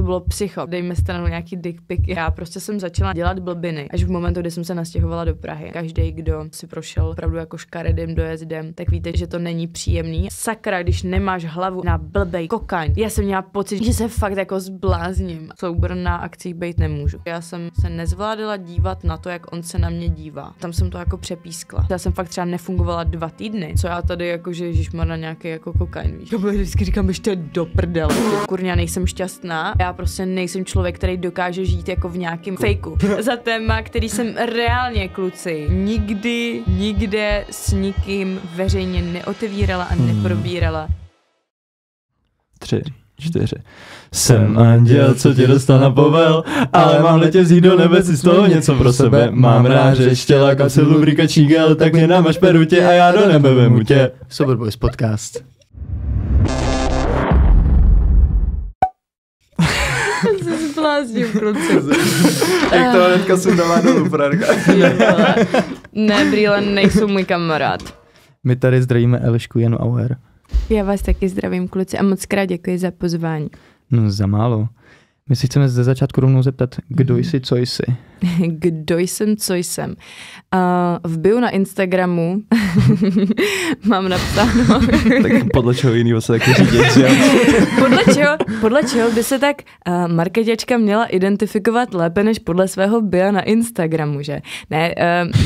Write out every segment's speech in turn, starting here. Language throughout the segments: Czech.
to bylo psycho. Dejme stranu nějaký dick pic. Já prostě jsem začala dělat blbiny. Až v momentu, kdy jsem se nastěhovala do Prahy. Každý, kdo si prošel opravdu jako škaredým dojezdem, tak víte, že to není příjemný. Sakra, když nemáš hlavu na blbej kokain. Já jsem měla pocit, že se fakt jako zblázním. Soubor na akcích být nemůžu. Já jsem se nezvládala dívat na to, jak on se na mě dívá. Tam jsem to jako přepískla. Já jsem fakt třeba nefungovala dva týdny. Co já tady jako, že ježiš, na nějaký jako kokain, víš. To vždycky říkám, je do prdele. Kurňa, nejsem šťastná. Já prostě nejsem člověk, který dokáže žít jako v nějakém fejku. Za téma, který jsem reálně, kluci, nikdy, nikde s nikým veřejně neotevírala a hmm. neprobírala. Tři, hmm. čtyři. Jsem anděl, co tě dostal na povel, ale mám letě vzít do nebe si z toho něco pro sebe. Mám ráže, štěla, kapsy, lubrikační gel, tak mě dáme perutě a já do nebe vemu tě. Superboys podcast. s kluci. Jak to hnedka jsem do dolů, prarka. ne, brýle nejsou můj kamarád. My tady zdravíme Elišku Janu Auer. Já vás taky zdravím, kluci, a moc krát děkuji za pozvání. No, za málo. My si chceme ze začátku rovnou zeptat, kdo mhm. jsi, co jsi. kdo jsem, co jsem. Uh, v bio na Instagramu mám napsáno. tak podle čeho jiného se taky řídit, že? podle, čeho, podle čeho by se tak uh, eh, marketečka měla identifikovat lépe, než podle svého bio na Instagramu, že? Ne,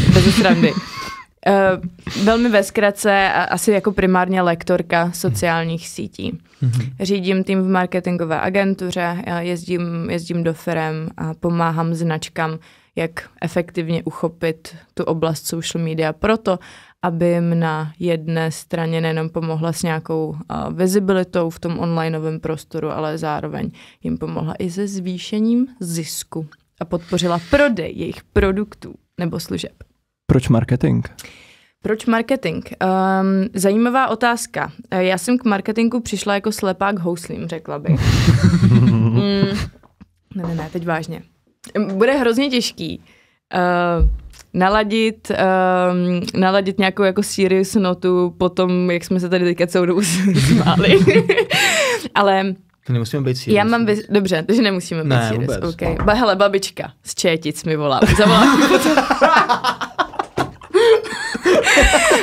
uh, bez srandy. Eh, velmi ve zkratce, asi jako primárně lektorka sociálních sítí. Mhm. Řídím tým v marketingové agentuře, eh, jezdím, jezdím do firm a pomáhám značkám, jak efektivně uchopit tu oblast social media proto, aby jim na jedné straně nejenom pomohla s nějakou uh, vizibilitou v tom onlineovém prostoru, ale zároveň jim pomohla i se zvýšením zisku a podpořila prodej jejich produktů nebo služeb. Proč marketing? Proč marketing? Um, zajímavá otázka. Eh, já jsem k marketingu přišla jako slepá k houslím, řekla bych. mm, ne, ne, ne, teď vážně. Bude hrozně těžký uh, naladit, uh, naladit nějakou jako serious notu po tom, jak jsme se tady teďka celou dobu smáli. Ale to nemusíme být serious. Já mám, vys- dobře, takže nemusíme být ne, serious. Vůbec. Okay. No. Ba, hele, babička z Četic mi volá. Zavolá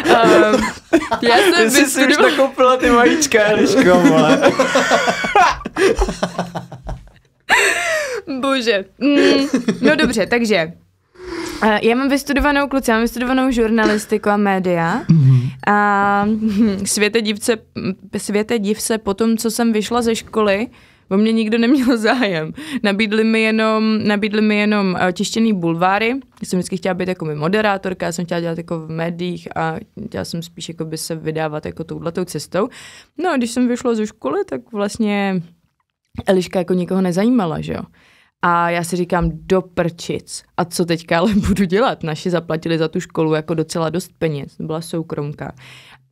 um, já jsem Ty jsi si už nakoupila ty vajíčka, Eliško, vole. Bože. Mm, no dobře, takže eh, já mám vystudovanou kluci, já mám vystudovanou žurnalistiku a média. A hm, světe divce, světe divce po tom, co jsem vyšla ze školy, O mě nikdo neměl zájem. Nabídli mi jenom, nabídli mi jenom eh, tištěný bulváry. Já jsem vždycky chtěla být jako moderátorka, já jsem chtěla dělat jako v médiích a chtěla jsem spíš jako by se vydávat jako touhletou cestou. No a když jsem vyšla ze školy, tak vlastně Eliška jako nikoho nezajímala, že jo. A já si říkám, do prčic. A co teďka ale budu dělat? Naši zaplatili za tu školu jako docela dost peněz. Byla soukromka.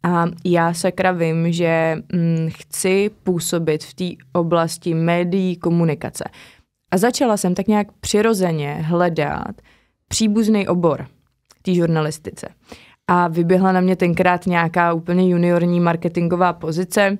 A já sakra vím, že hm, chci působit v té oblasti médií, komunikace. A začala jsem tak nějak přirozeně hledat příbuzný obor té žurnalistice. A vyběhla na mě tenkrát nějaká úplně juniorní marketingová pozice,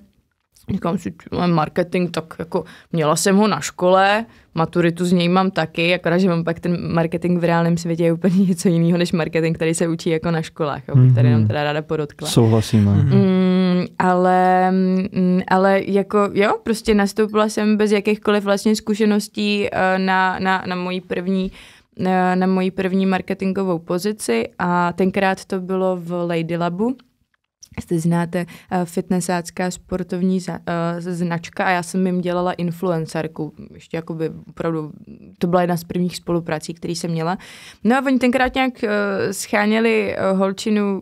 Říkám si, marketing, tak jako měla jsem ho na škole, maturitu z něj mám taky, akorát, že mám pak ten marketing v reálném světě je úplně něco jiného, než marketing, který se učí jako na školách, mm-hmm. který nám teda ráda podotkla. Souhlasíme. Mhm. Mm, ale, mm, ale jako jo, prostě nastoupila jsem bez jakýchkoliv vlastně zkušeností eh, na, na, na moji první na, eh, na moji první marketingovou pozici a tenkrát to bylo v Lady Labu, jestli znáte eh, fitnessácká sportovní eh, značka a já jsem jim dělala influencerku. Ještě jakoby opravdu, to byla jedna z prvních spoluprací, který jsem měla. No a oni tenkrát nějak eh, scháněli holčinu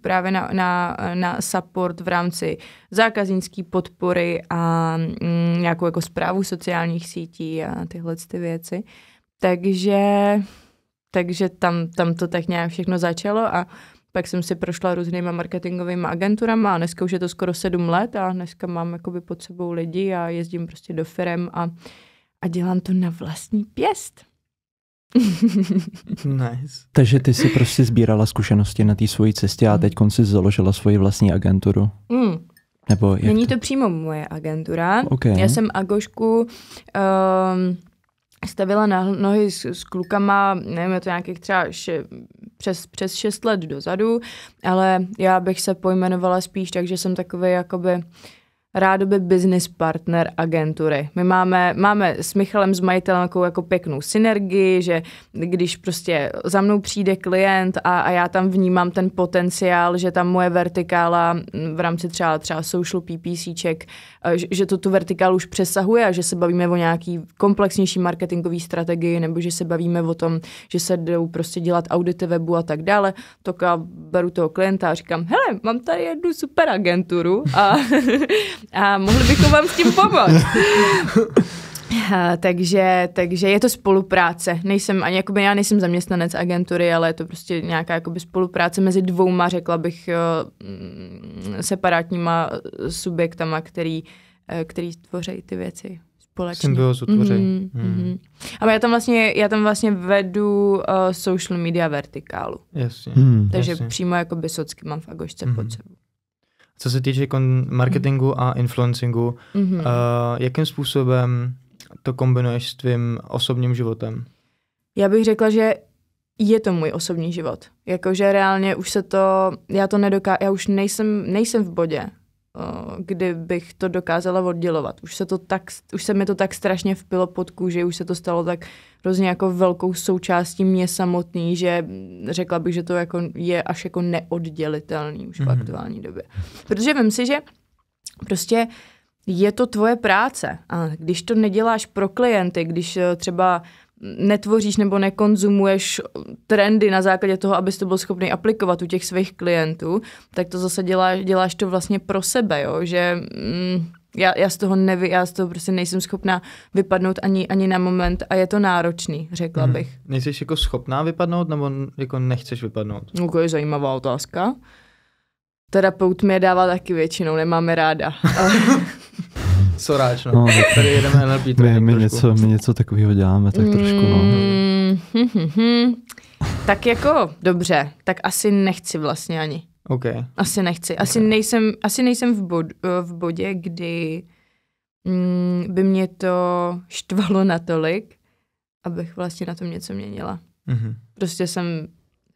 právě na, na, na support v rámci zákaznické podpory a mm, nějakou jako zprávu sociálních sítí a tyhle ty věci. Takže, takže tam, tam to tak nějak všechno začalo a uh, pak jsem si prošla různýma marketingovými agenturama a dneska už je to skoro sedm let a dneska mám jakoby pod sebou lidi a jezdím prostě do firem a, a dělám to na vlastní pěst. nice. Takže ty si prostě sbírala zkušenosti na té svoji cestě a mm. teď si založila svoji vlastní agenturu. Mm. Nebo jak Není to? to přímo moje agentura. Okay. Já jsem Agošku um, stavila na nohy s, s klukama, nevím, je to nějakých třeba še, přes, přes šest let dozadu, ale já bych se pojmenovala spíš tak, že jsem takový jakoby uh, rádoby business partner agentury. My máme, máme s Michalem, s majitelem jako, jako pěknou synergii, že když prostě za mnou přijde klient a, a já tam vnímám ten potenciál, že tam moje vertikála v rámci třeba, třeba social PPCček, že, že to tu vertikálu už přesahuje a že se bavíme o nějaký komplexnější marketingové strategii nebo že se bavíme o tom, že se jdou prostě dělat audity webu a tak dále, To já beru toho klienta a říkám, hele, mám tady jednu super agenturu a a mohli bychom vám s tím pomoct. takže, takže je to spolupráce. Nejsem ani, jakoby já nejsem zaměstnanec agentury, ale je to prostě nějaká jakoby spolupráce mezi dvouma, řekla bych, mm, separátníma eh, subjektama, který, eh, který tvoří ty věci společně. Symbiozu mhm, tvoří. Mm-hmm, mm-hmm. A já tam vlastně, já tam vlastně vedu uh, social media vertikálu. Jasně. Mm, takže jasně. přímo jakoby socky mám v Agošce mm-hmm. pod mhm. sebou. Co se týče kon- jako marketingu a influencingu, mm-hmm. uh, jakým způsobem to kombinuješ s tvým osobním životem? Já bych řekla, že je to můj osobní život. Jakože reálně už se to, já to nedoká, já už nejsem, nejsem v bodě, Eh, kdybych to dokázala oddělovat. Už se, to tak, už se mi to tak strašně vpilo pod kůži, už se to stalo tak hrozně jako velkou součástí mě samotný, že řekla bych, že to jako je až jako neoddělitelný už mm-hmm. v mhm. aktuální době. Protože vím si, že prostě je to tvoje práce a když to neděláš pro klienty, když eh, třeba netvoříš nebo nekonzumuješ trendy na základě toho, abys to byl schopný aplikovat u těch svých klientů, tak to zase dělá děláš to vlastně pro sebe, jo? že mm, já, já, z toho nevy, já z toho prostě nejsem schopná vypadnout ani, ani na moment a je to náročný, řekla hmm. bych. Nejsi jako schopná vypadnout nebo jako nechceš vypadnout? No, to je zajímavá otázka. Terapeut mi dává taky většinou, nemáme ráda. ráč, no. no tady jedeme NLP my, my, něco, my něco takového děláme, tak trošku, no. tak jako, dobře, tak asi nechci vlastně ani. Okay. Asi nechci. Asi, okay. nejsem, asi nejsem v, bod, v bodě, kdy mm, by mě to štvalo natolik, abych vlastně na tom něco měnila. Mm-hmm. Prostě jsem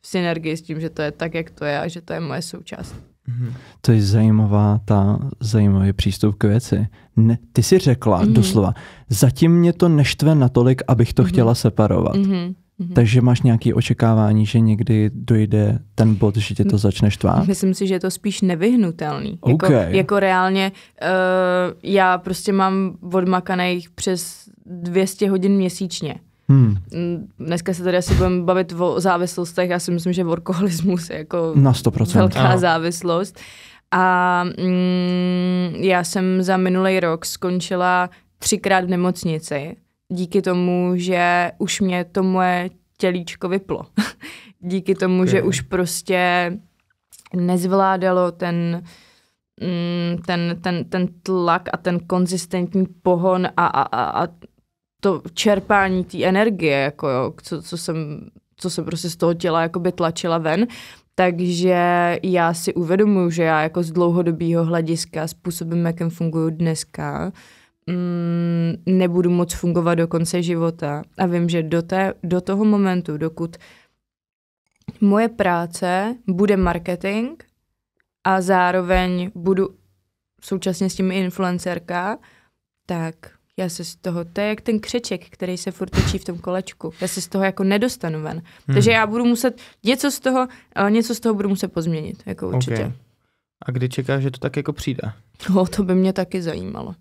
v synergii s tím, že to je tak, jak to je a že to je moje součást. Mm-hmm. To je zajímavá ta, zajímavý přístup k věci. Ne, ty si řekla mm-hmm. doslova, zatím mě to neštve natolik, abych to mm-hmm. chtěla separovat. Mm-hmm. Takže máš nějaké očekávání, že někdy dojde ten bod, že tě to mhm. začne štvát? Myslím si, že je to spíš nevyhnutelný. Jako- okay. Jako, jako reálně uh, já prostě mám odmakaných přes 200 hodin měsíčně. Hmm. Mm, dneska se tady asi budeme bavit o závislostech, já si myslím, že workoholismus je jako Na 100%. velká ano. závislost. A mm, já jsem za minulý rok skončila třikrát v nemocnici díky tomu, že už mě to moje tělíčko vyplo. díky tomu, okay. že už prostě nezvládalo ten, mm, ten, ten, ten tlak a ten konzistentní pohon a, a, a, a to čerpání té energie, jako jo, co, co, jsem, co jsem prostě z toho těla jakoby tlačila ven, takže já si uvědomuji, že já jako z dlouhodobého hlediska způsobem, jakým funguji dneska, mm, nebudu moc fungovat do konce života. A vím, že do, té, do toho momentu, dokud moje práce bude marketing a zároveň budu současně s tím influencerka, tak já se z toho, to je jak ten křeček, který se furt točí v tom kolečku. Já se z toho jako nedostanu ven. Hmm. Takže já budu muset, něco z toho, něco z toho budu muset pozměnit, jako určitě. Okay. A kdy čekáš, že to tak jako přijde? No, to by mě taky zajímalo.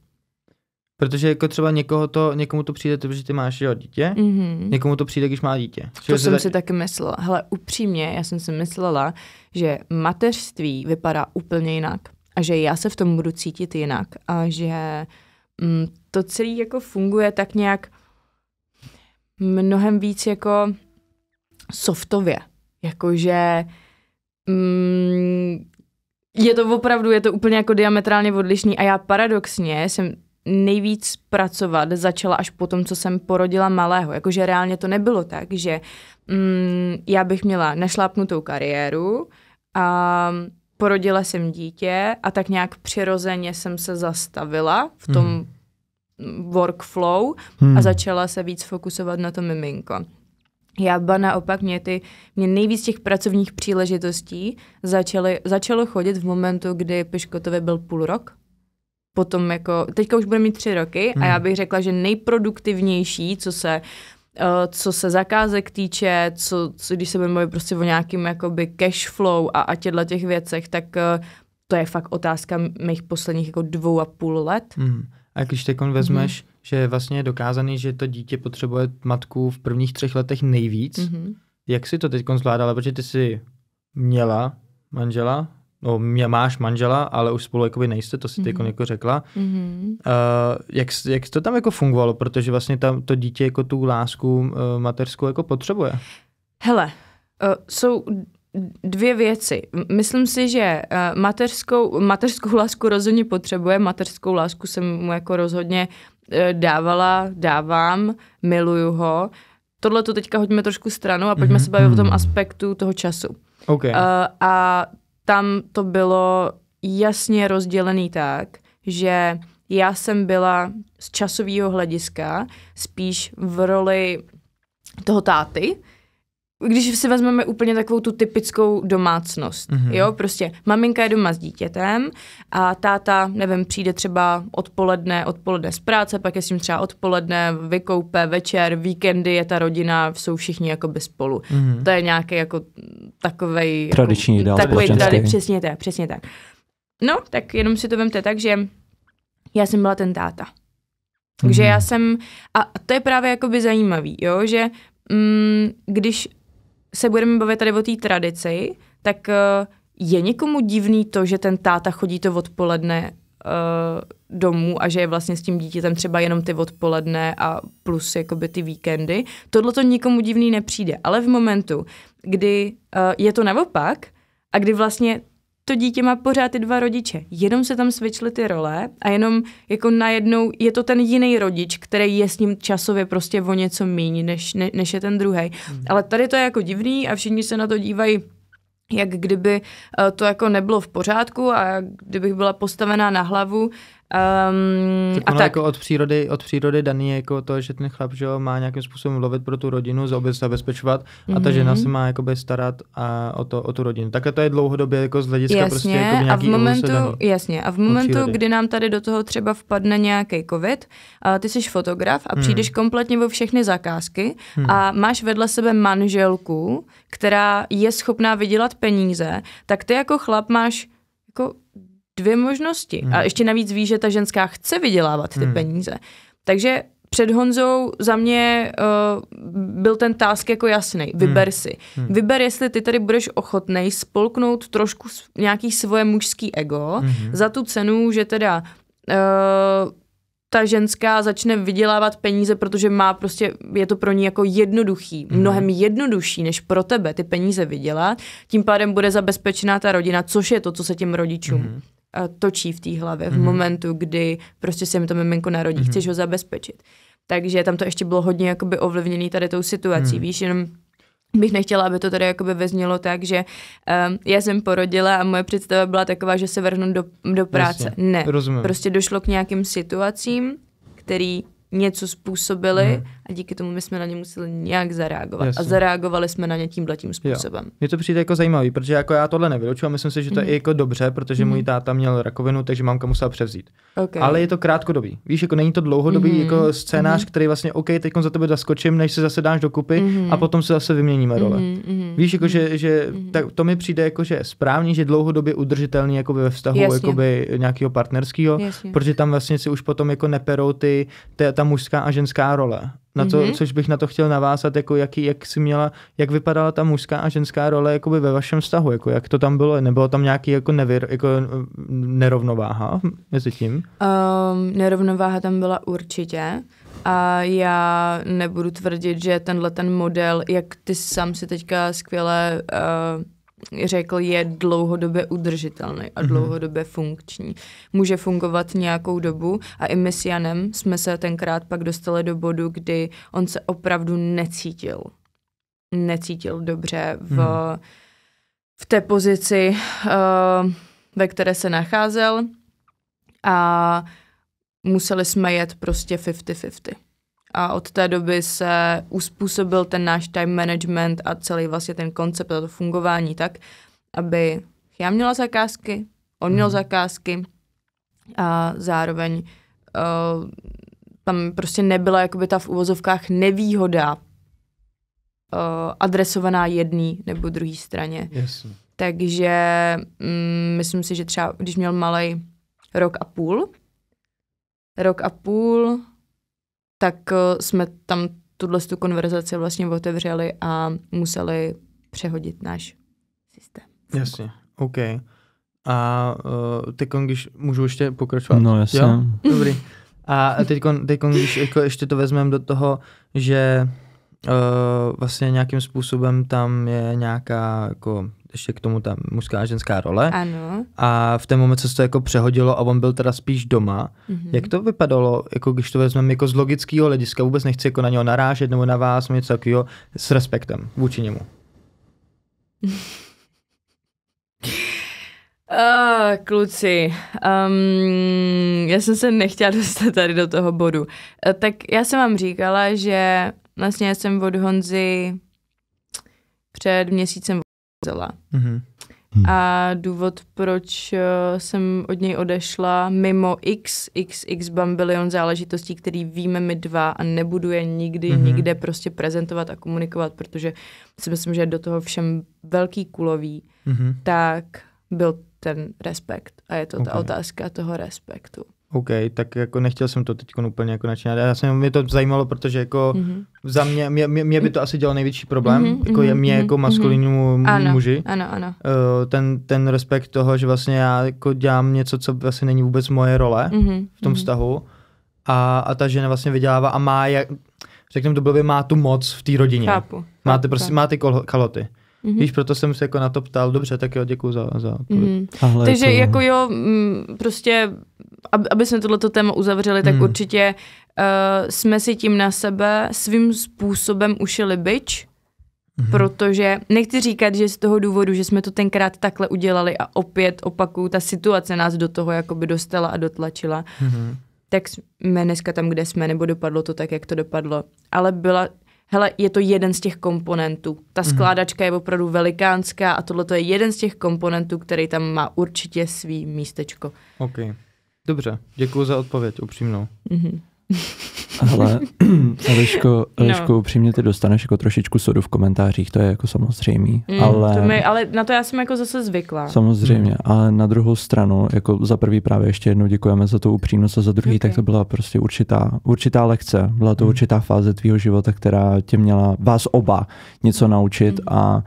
Protože jako třeba někoho to, někomu to přijde, protože ty máš jo, dítě, mm-hmm. někomu to přijde, když má dítě. Čili to jsem tady... si taky myslela. Hele, upřímně, já jsem si myslela, že mateřství vypadá úplně jinak a že já se v tom budu cítit jinak a že uh, Mm, to celé jako funguje tak nějak mnohem víc jako softově. Jakože mm, je to opravdu, je to úplně jako diametrálně odlišný a já paradoxně jsem nejvíc pracovat začala až po tom, co jsem porodila malého. Jakože reálně to nebylo tak, že mm, já bych měla našlápnutou kariéru a porodila jsem dítě a tak nějak přirozeně jsem se zastavila v tom hmm. workflow hmm. a začala se víc fokusovat na to miminko. Já ba naopak mě, ty, mě nejvíc těch pracovních příležitostí začaly, začalo chodit v momentu, kdy Piškotovi byl půl rok. Potom jako, teďka už bude mít tři roky hmm. a já hmm. bych řekla, že nejproduktivnější, co se Eh, co se zakázek týče, co, co když se budeme prostě o nějakým jakoby cash flow a, a těchto těch věcech, tak eh, to je fakt otázka mých posledních jako dvou a půl let. Mm. A když teď vezmeš, mm. že vlastně je dokázaný, že to dítě potřebuje matku v prvních třech letech nejvíc, mm. jak si to teď zvládala, protože ty jsi měla manžela, no, mě máš manžela, ale už spolu jakoby nejste, to si ty mm-hmm. jako řekla. Mm-hmm. Uh, jak, jak to tam jako fungovalo, protože vlastně tam to dítě jako tu lásku uh, eh, mateřskou jako potřebuje? Hele, uh, jsou dvě věci. Myslím si, že uh, mateřskou, mateřskou lásku rozhodně potřebuje, mateřskou lásku jsem mu jako rozhodně uh, dávala, dávám, miluju ho. Tohle to teďka hodíme trošku stranu a pojďme mm-hmm. se bavit o tom mhm. aspektu toho času. Okay. Uh, a tam to bylo jasně rozdělený tak, že já jsem byla z časového hlediska spíš v roli toho táty, když si vezmeme úplně takovou tu typickou domácnost, mm-hmm. jo, prostě maminka je doma s dítětem a táta, nevím, přijde třeba odpoledne, odpoledne z práce, pak je s ním třeba odpoledne, vykoupe, večer, víkendy je ta rodina, jsou všichni jakoby spolu. Mm-hmm. To je nějaký jako takovej... Jako Tradiční jako, ideál. Takový tady, přesně tak, přesně tak. No, tak jenom si to vemte tak, že já jsem byla ten táta. Takže mm-hmm. já jsem, a to je právě jakoby zajímavý, jo, že mm, když se budeme bavit tady o té tradici, tak uh, je někomu divný to, že ten táta chodí to odpoledne uh, domů a že je vlastně s tím dítětem třeba jenom ty odpoledne a plus jakoby ty víkendy. Tohle to nikomu divný nepřijde, ale v momentu, kdy uh, je to naopak a kdy vlastně to dítě má pořád ty dva rodiče. Jenom se tam svičly ty role a jenom jako najednou je to ten jiný rodič, který je s ním časově prostě o něco míň, než, ne, než je ten druhý. Mm. Ale tady to je jako divný a všichni se na to dívají jak kdyby eh, to jako nebylo v pořádku a kdybych byla postavená na hlavu Um, tak a tak. jako od přírody, od přírody daný je jako to, že ten chlap že má nějakým způsobem lovit pro tu rodinu, zabezpečovat mm-hmm. a ta žena mhm. se má jakoby starat a, o, to, o tu rodinu. Takhle to je dlouhodobě jako z hlediska prostě jasně, prostě nějaký a v momentu, daný, Jasně, a v momentu, kdy nám tady do toho třeba vpadne nějaký covid, a ty jsi fotograf a hmm. přijdeš kompletně vo všechny zakázky hmm. a máš vedle sebe manželku, která je schopná vydělat peníze, tak ty jako chlap máš jako dvě možnosti. Hmm. A mhm. ještě navíc ví, že ta ženská chce vydělávat ty hmm. peníze. Takže před Honzou za mě uh, byl ten task jako jasný. Mhm. Vyber hmm. si. Hmm. Vyber, jestli ty tady budeš ochotný spolknout trošku nějaký svoje mužský ego hmm. za tu cenu, že teda uh, ta ženská začne vydělávat peníze, protože má prostě, je to pro ní jako jednoduchý, mhm. mnohem jednodušší než pro tebe ty peníze vydělat, tím pádem bude zabezpečená ta rodina, což je to, co se těm rodičům Hmm točí v té hlavě mm-hmm. v mhm. momentu, kdy prostě se mi to miminko narodí, mm-hmm. chceš ho zabezpečit. Takže tam to ještě bylo hodně jakoby ovlivněné tady tou situací, mm. víš, jenom bych nechtěla, aby to tady jakoby veznělo tak, že um, já jsem porodila a moje představa byla taková, že se vrhnu do, do práce. Jasně, ne, rozumím. prostě došlo k nějakým situacím, který něco způsobily mm a díky tomu my jsme na ně museli nějak zareagovat. Jasně. A zareagovali jsme na ně tím způsobem. Mě to přijde jako zajímavý, protože jako já tohle nevylučuju a myslím si, že to mm. je mhm. jako dobře, protože mm. můj mhm. táta měl rakovinu, takže mamka musela převzít. Okay. Ale je to krátkodobý. Víš, jako není to dlouhodobý mm. jako scénář, mm. který vlastně OK, teď za tebe zaskočím, než se zase dáš dokupy mm. a mhm. potom se zase vyměníme role. Mm. Víš, jako že, že tak to mi přijde jako, že správně, že dlouhodobě udržitelný jako ve vztahu nějakého partnerského, protože tam vlastně si už potom jako neperou ty, ta mužská a ženská role na to, mm-hmm. což bych na to chtěl navázat, jako jaký, jak si měla, jak vypadala ta mužská a ženská role jakoby ve vašem vztahu, jako jak to tam bylo, nebylo tam nějaký jako, nevěr, jako mm, nerovnováha mezi tím? Um, nerovnováha tam byla určitě a já nebudu tvrdit, že tenhle ten model, jak ty sám si teďka skvěle uh, řekl, je dlouhodobě udržitelný a mhm. dlouhodobě funkční. Může fungovat nějakou dobu a i my s Janem jsme se tenkrát pak dostali do bodu, kdy on se opravdu necítil. Necítil dobře v, mhm. v té pozici, eh, ve které se nacházel a museli jsme jet prostě 50-50. A od té doby se uspůsobil ten náš time management a celý vlastně ten koncept a to fungování tak, aby já měla zakázky, on měl mhm. zakázky a zároveň uh, tam prostě nebyla jakoby ta v uvozovkách nevýhoda uh, adresovaná jedný nebo druhé straně. Yes. Takže mm, myslím si, že třeba když měl malý rok a půl, rok a půl, tak eh, jsme tam tuhle tu konverzaci vlastně otevřeli a museli přehodit náš systém. Jasně, OK. A uh, teď, když můžu ještě pokračovat? No jasně. Jo? Dobrý. A teď, teď když jako ještě to vezmeme do toho, že uh, vlastně nějakým způsobem tam je nějaká jako ještě k tomu ta mužská a ženská role. Ano. A v ten moment se to jako přehodilo a on byl teda spíš doma. Mm-hmm. Jak to vypadalo, jako když to vezmeme jako z logického hlediska, vůbec nechci jako na něho narážet nebo na vás, nebo něco takového, s respektem vůči němu? Uh, kluci, um, já jsem se nechtěla dostat tady do toho bodu. Uh, tak já jsem vám říkala, že vlastně já jsem od Honzy před měsícem zela. Mm-hmm. A důvod, proč eh, jsem od něj odešla mimo x, x, x bambilion záležitostí, který víme my dva a nebudu je nikdy, mm-hmm. nikde prostě prezentovat a komunikovat, protože si myslím, že je do toho všem velký kulový, mm-hmm. tak byl ten respekt a je to okay. ta otázka toho respektu. OK, tak jako nechtěl jsem to teď úplně jako načínat. Já jsem, mě to zajímalo, protože jako mm-hmm. za mě, mě, mě, by to asi dělalo největší problém, mm-hmm, jako je mhm, mě mm-hmm, jako mhm. maskulinnímu mm-hmm. muži. Ano, ano. Uh, ten, ten respekt toho, že vlastně já jako dělám něco, co vlastně není vůbec moje role mm-hmm, v tom mm-hmm. vztahu a, a ta žena vlastně vydělává a má, jak, řekněme to blbě, má tu moc v té rodině. Chápu. Máte, chápu. Prostě, máte kol, kaloty. Mm-hmm. Víš, proto jsem se jako na to ptal, dobře, tak jo, děkuji za, za to. Mm-hmm. Takže to... Jako, no. jako jo, mm, prostě, aby, aby jsme tohleto téma uzavřeli, tak mm. určitě uh, jsme si tím na sebe svým způsobem ušili byč, mm-hmm. protože nechci říkat, že z toho důvodu, že jsme to tenkrát takhle udělali a opět opakuju, ta situace nás do toho jakoby dostala a dotlačila. Mm-hmm tak jsme dneska tam, kde jsme, nebo dopadlo to tak, jak to dopadlo. Ale byla hele, je to jeden z těch komponentů. Ta mhm. skládačka je opravdu velikánská a tohle je jeden z těch komponentů, který tam má určitě svý místečko. OK. Dobře, děkuji za odpověď, upřímnou. Mm-hmm. Ale Eliško, Eliško no. upřímně ty dostaneš jako trošičku sodu v komentářích, to je jako samozřejmý. Mm, ale... To mi, ale na to já jsem jako zase zvykla. Samozřejmě, mm. ale na druhou stranu, jako za prvý právě ještě jednou děkujeme za tu upřímnost a za druhý, okay. tak to byla prostě určitá, určitá lekce, byla to mm. určitá fáze tvýho života, která tě měla vás oba něco naučit mm. a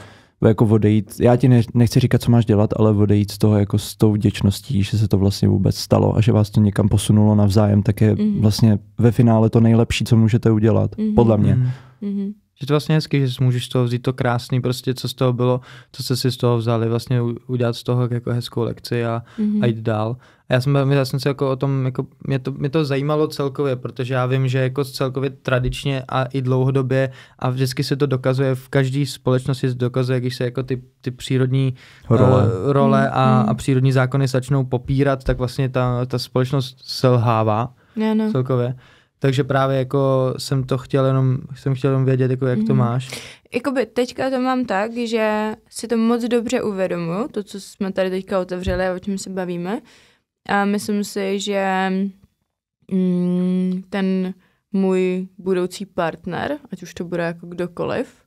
jako odejít, já ti nechci říkat, co máš dělat, ale odejít z toho jako s tou vděčností, že se to vlastně vůbec stalo a že vás to někam posunulo navzájem, tak je mm-hmm. vlastně ve finále to nejlepší, co můžete udělat, mm-hmm. podle mě. Mm-hmm že to vlastně hezky, že můžeš z toho vzít to krásný, prostě co z toho bylo, co se si z toho vzali, vlastně udělat z toho jako hezkou lekci a, mm-hmm. a jít dál. A já jsem, já jsem se jako o tom, jako, mě, to, mě to zajímalo celkově, protože já vím, že jako celkově tradičně a i dlouhodobě a vždycky se to dokazuje, v každé společnosti se dokazuje, když se jako ty, ty přírodní eh, role, uh, role mm, a, mhm. a přírodní zákony začnou popírat, tak vlastně ta, ta společnost selhává. Ano. celkově. Takže právě jako jsem to chtěl jenom, jsem chtěl jenom vědět, jako jak mm. to mhm. máš. Jakoby teďka to mám tak, že si to moc dobře uvědomuji, to, co jsme tady teďka otevřeli a o čem se bavíme. A myslím si, že mm, ten můj budoucí partner, ať už to bude jako kdokoliv,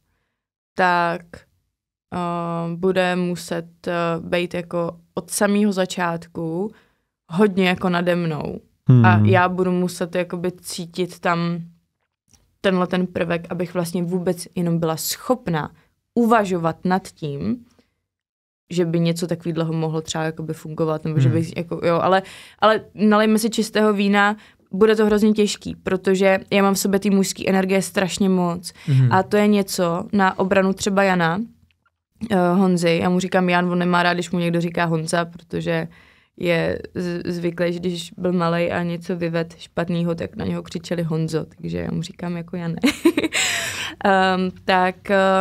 tak uh, bude muset uh, být jako od samého začátku hodně jako nade mnou Hmm. A já budu muset jakoby cítit tam tenhle ten prvek, abych vlastně vůbec jenom byla schopná uvažovat nad tím, že by něco tak dlouho mohlo třeba jakoby fungovat, nebo hmm. že bych, jako, jo, ale, ale nalejme si čistého vína, bude to hrozně těžký, protože já mám v sobě ty mužské energie strašně moc. Hmm. A to je něco na obranu třeba Jana, uh, Honzy, já mu říkám Jan, on nemá rád, když mu někdo říká Honza, protože je zvyklý, že když byl malý a něco vyved špatného, tak na něho křičeli Honzo, takže já mu říkám jako Jane. um, tak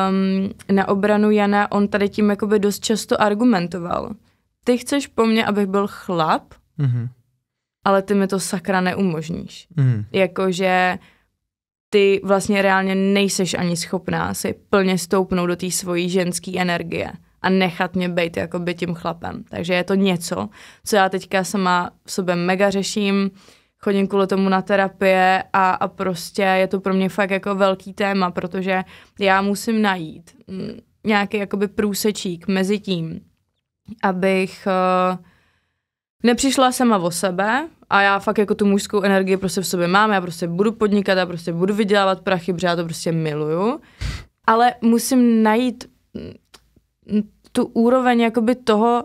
um, na obranu Jana on tady tím jakoby dost často argumentoval. Ty chceš po mně, abych byl chlap, mm-hmm. ale ty mi to sakra neumožníš. Mm. Jakože ty vlastně reálně nejseš ani schopná si plně stoupnout do té svojí ženské energie a nechat mě být jakoby tím chlapem. Takže je to něco, co já teďka sama v sobě mega řeším, chodím kvůli tomu na terapie a, a prostě je to pro mě fakt jako velký téma, protože já musím najít mm, nějaký jakoby průsečík mezi tím, abych uh, nepřišla sama o sebe a já fakt jako tu mužskou energii prostě v sobě mám, já prostě budu podnikat, já prostě budu vydělávat prachy, protože já to prostě miluju, ale musím najít mm, tu úroveň jakoby toho,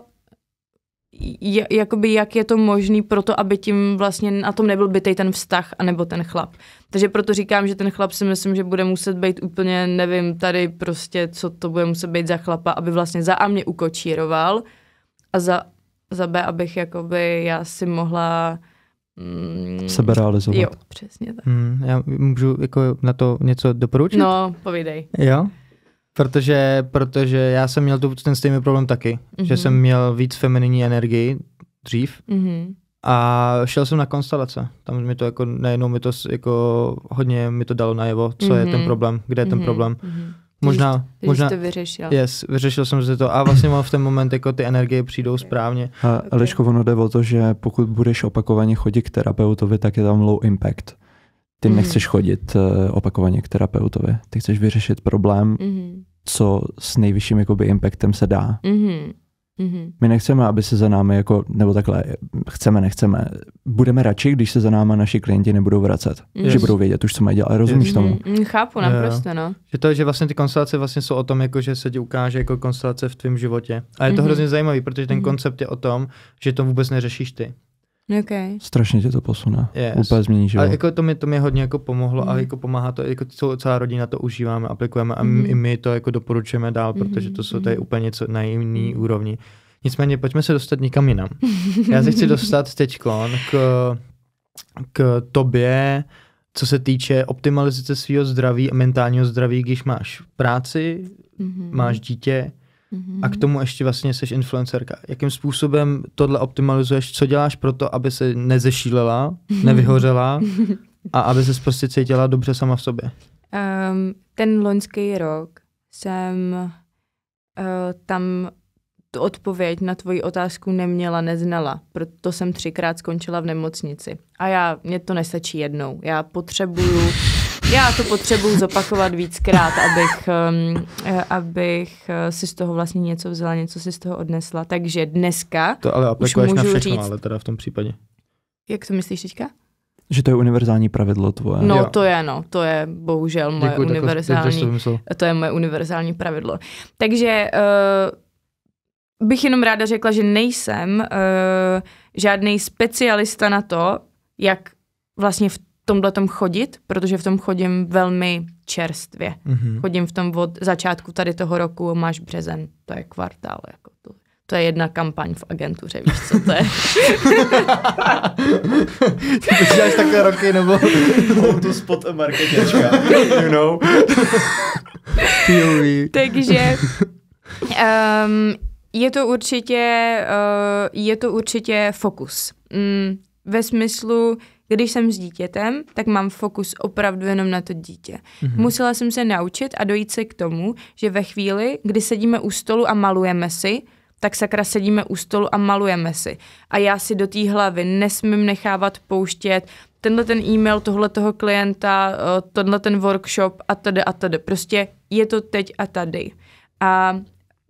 jakoby jak je to možný pro to, aby tím vlastně na tom nebyl bytej ten vztah anebo ten chlap. Takže proto říkám, že ten chlap si myslím, že bude muset být úplně, nevím, tady prostě, co to bude muset být za chlapa, aby vlastně za A mě ukočíroval a za, za B, abych jakoby já si mohla mm, sebe realizovat. Jo, přesně tak. Mm, já můžu jako na to něco doporučit? No, povídej. Jo? Protože, protože já jsem měl tu, ten stejný problém taky, mm-hmm. že mhm. jsem měl víc femininní energii dřív mm-hmm. a šel jsem na konstelace. Tam mi to jako najednou mi to jako hodně mi to dalo najevo, co mm-hmm. je ten mhm. problém, kde je mm-hmm. ten mhm. problém. Mm-hmm. Možná, když, možná, když to vyřešil. Yes, vyřešil jsem si to a vlastně v ten moment jako ty energie přijdou okay. správně. A okay. Eliško, ono jde o to, že pokud budeš opakovaně chodit k terapeutovi, tak je tam low impact. Ty mm-hmm. nechceš chodit eh, opakovaně k terapeutovi, ty chceš vyřešit problém, mm-hmm co s nejvyšším jakoby, impactem se dá. Mm-hmm. mm-hmm. My nechceme, aby se za námi, jako, nebo takhle, chceme, nechceme. Budeme radši, když se za náma naši klienti nebudou vracet. Yes. Mm-hmm. Že budou vědět už, co mají dělat. Rozumíš yes. Mm-hmm. tomu? Mm, chápu, naprosto, no. Že to je, že vlastně ty konstelace vlastně jsou o tom, jako, že se ti ukáže jako konstelace v tvém životě. A je to mm-hmm. hrozně zajímavý, protože ten mm-hmm. koncept je o tom, že to vůbec neřešíš ty. Okay. Strašně tě to posune. Yes. Úplně změní život. A jako to mi, to mi hodně jako pomohlo mm. a jako pomáhá to, jako celou, celá rodina to užíváme, aplikujeme a mm. i my to jako doporučujeme dál, mm. protože mm-hmm. to jsou tady mm-hmm. úplně něco na jiný úrovni. Nicméně pojďme se dostat nikam jinam. Já se chci dostat teď k, k tobě, co se týče optimalizace svého zdraví a mentálního zdraví, když máš práci, mm-hmm. máš dítě, Mm-hmm. A k tomu ještě vlastně jsi influencerka. Jakým způsobem tohle optimalizuješ? Co děláš pro to, aby se nezešílela, nevyhořela a aby se prostě cítila dobře sama v sobě? Um, ten loňský rok jsem uh, tam tu odpověď na tvoji otázku neměla, neznala. Proto jsem třikrát skončila v nemocnici. A já, mě to nestačí jednou. Já potřebuju já to potřebuji zopakovat víckrát, abych, um, eh, abych eh, si z toho vlastně něco vzala, něco si z toho odnesla. Takže dneska To ale aplikuješ na všechno, říct, ale teda v tom případě. Jak to myslíš teďka? Že to je univerzální pravidlo tvoje. No jo. to je, no, to je bohužel moje Děkuji, jako univerzální, takhle, to je moje univerzální pravidlo. Takže uh, bych jenom ráda řekla, že nejsem uh, žádný specialista na to, jak vlastně v tomhle tom chodit, protože v tom chodím velmi čerstvě. Mm-hmm. Chodím v tom od začátku tady toho roku, máš březen, to je kvartál. Jako to, to je jedna kampaň v agentuře, víš, co to je. Ty děláš takové roky, nebo tu spot marketečka, you know. Takže um, je to určitě, uh, je to určitě fokus. Mm, ve smyslu, když jsem s dítětem, tak mám fokus opravdu jenom na to dítě. Mm-hmm. Musela jsem se naučit a dojít se k tomu, že ve chvíli, kdy sedíme u stolu a malujeme si, tak sakra sedíme u stolu a malujeme si. A já si do té hlavy nesmím nechávat pouštět tenhle ten e-mail tohle toho klienta, eh, tenhle ten workshop a tady a tady. Prostě je to teď a tady. A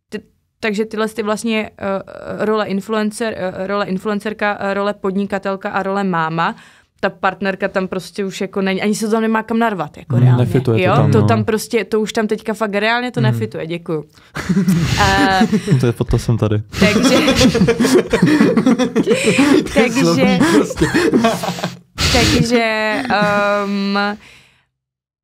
ty, takže tyhle ty vlastně uh, role influencer, uh, role influencerka, uh, role podnikatelka a role máma ta partnerka tam prostě už jako není, ani se to tam nemá kam narvat, jako mm, reálně. jo? to tam, To no. tam prostě, to už tam teďka fakt reálně to mm. nefituje, děkuju. uh, to je proto jsem tady. Takže... takže... Prostě. takže... Um,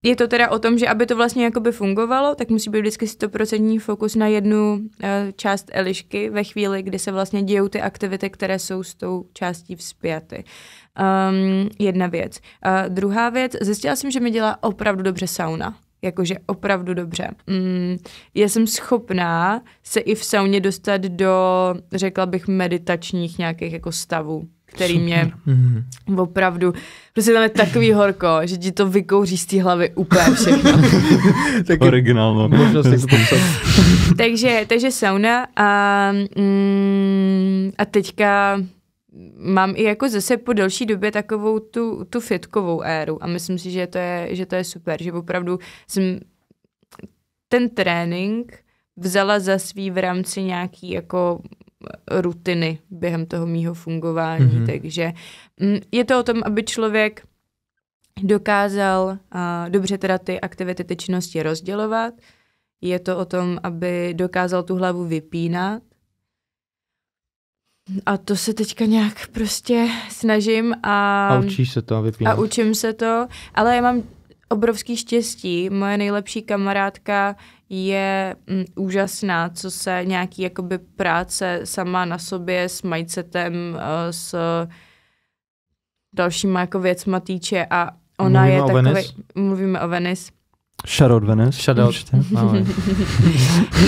je to teda o tom, že aby to vlastně jakoby fungovalo, tak musí být vždycky 100% fokus na jednu uh, část Elišky ve chvíli, kdy se vlastně dějou ty aktivity, které jsou s tou částí vzpěty. Um, jedna věc. Uh, druhá věc, zjistila jsem, že mi dělá opravdu dobře sauna jakože opravdu dobře. Mm, já jsem schopná se i v sauně dostat do, řekla bych, meditačních nějakých jako stavů, který Super. mě mhm. opravdu, prostě tam je takový horko, že ti to vykouří z té hlavy úplně všechno. tak originálno. si to takže, takže sauna a, mm, a teďka mám i jako zase po delší době takovou tu, tu fitkovou éru a myslím si, že to, je, že to je super, že opravdu jsem ten trénink vzala za svý v rámci nějaký jako rutiny během toho mýho fungování, mm-hmm. takže mm, je to o tom, aby člověk dokázal uh, dobře teda ty aktivity, ty činnosti rozdělovat, je to o tom, aby dokázal tu hlavu vypínat, a to se teďka nějak prostě snažím a... A učíš se to a vypínáš. A učím se to, ale já mám obrovský štěstí. Moje nejlepší kamarádka je mm, úžasná, co se nějaký jakoby práce sama na sobě s mindsetem, eh, s dalšíma jako věcma týče a ona mluvíme je takový... Venice? Mluvíme o Venice. Shadow Venice. Shadow. um,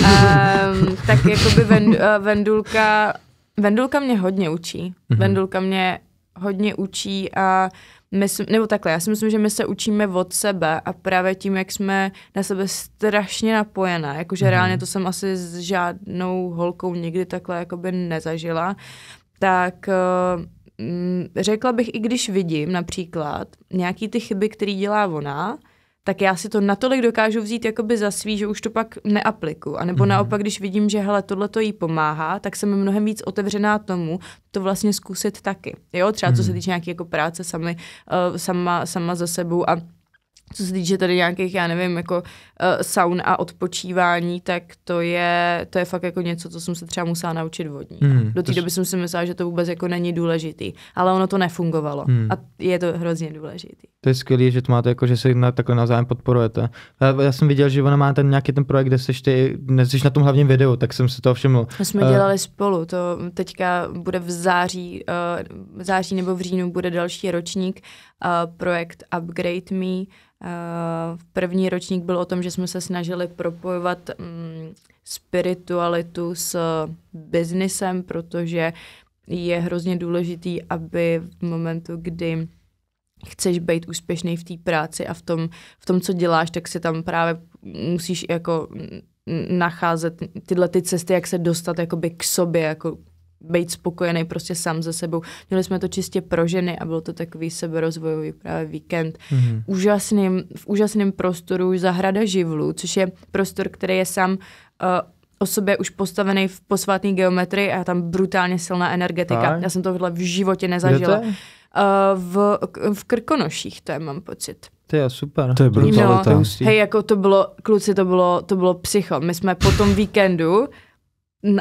ehm, tak jakoby Vend, eh, Vendulka Vendulka mě hodně učí. Mm-hmm. Vendulka mě hodně učí a myslím, nebo takhle, já si myslím, že my se učíme od sebe a právě tím, jak jsme na sebe strašně napojené, jakože mm-hmm. reálně to jsem asi s žádnou holkou nikdy takhle jakoby nezažila, tak eh, mm, řekla bych, i když vidím například nějaký ty chyby, které dělá ona, tak já si to natolik dokážu vzít jakoby za svý, že už to pak neapliku. A nebo mm-hmm. naopak, když vidím, že hele, tohle to jí pomáhá, tak jsem mnohem víc otevřená tomu, to vlastně zkusit taky. Jo, třeba mm-hmm. co se mhm. týče nějaké jako práce sami, uh, sama, sama za sebou a co se týče tady nějakých, já nevím, jako uh, saun a odpočívání, tak to je, to je fakt jako něco, co jsem se třeba musela naučit vodní. Hmm, Do té doby jsem si myslela, že to vůbec jako není důležitý, ale ono to nefungovalo hmm. a je to hrozně důležitý. To je skvělé, že to máte jako, že se na, takhle navzájem podporujete. Já, já, jsem viděl, že ona má ten nějaký ten projekt, kde seš, ty, seš na tom hlavním videu, tak jsem si to všiml. To jsme uh, dělali spolu, to teďka bude v září, uh, v září nebo v říjnu bude další ročník projekt Upgrade Me. První ročník byl o tom, že jsme se snažili propojovat mm, spiritualitu s biznesem, protože je hrozně důležitý, aby v momentu, kdy chceš být úspěšný v té práci a v tom, v tom, co děláš, tak se tam právě musíš jako nacházet tyhle ty cesty, jak se dostat jakoby k sobě, jako být spokojený prostě sám ze sebou. Měli jsme to čistě pro ženy a byl to takový seberozvojový právě víkend. Mm-hmm. Úžasným, v úžasném prostoru Zahrada živlů, což je prostor, který je sám uh, o sobě už postavený v posvátní geometrii a tam brutálně silná energetika. Tak. Já jsem tohle v životě nezažila. Uh, v, v Krkonoších to je, mám pocit. To je super. To je brutalita. No, hej, jako to bylo, kluci, to bylo, to bylo psycho. My jsme po tom víkendu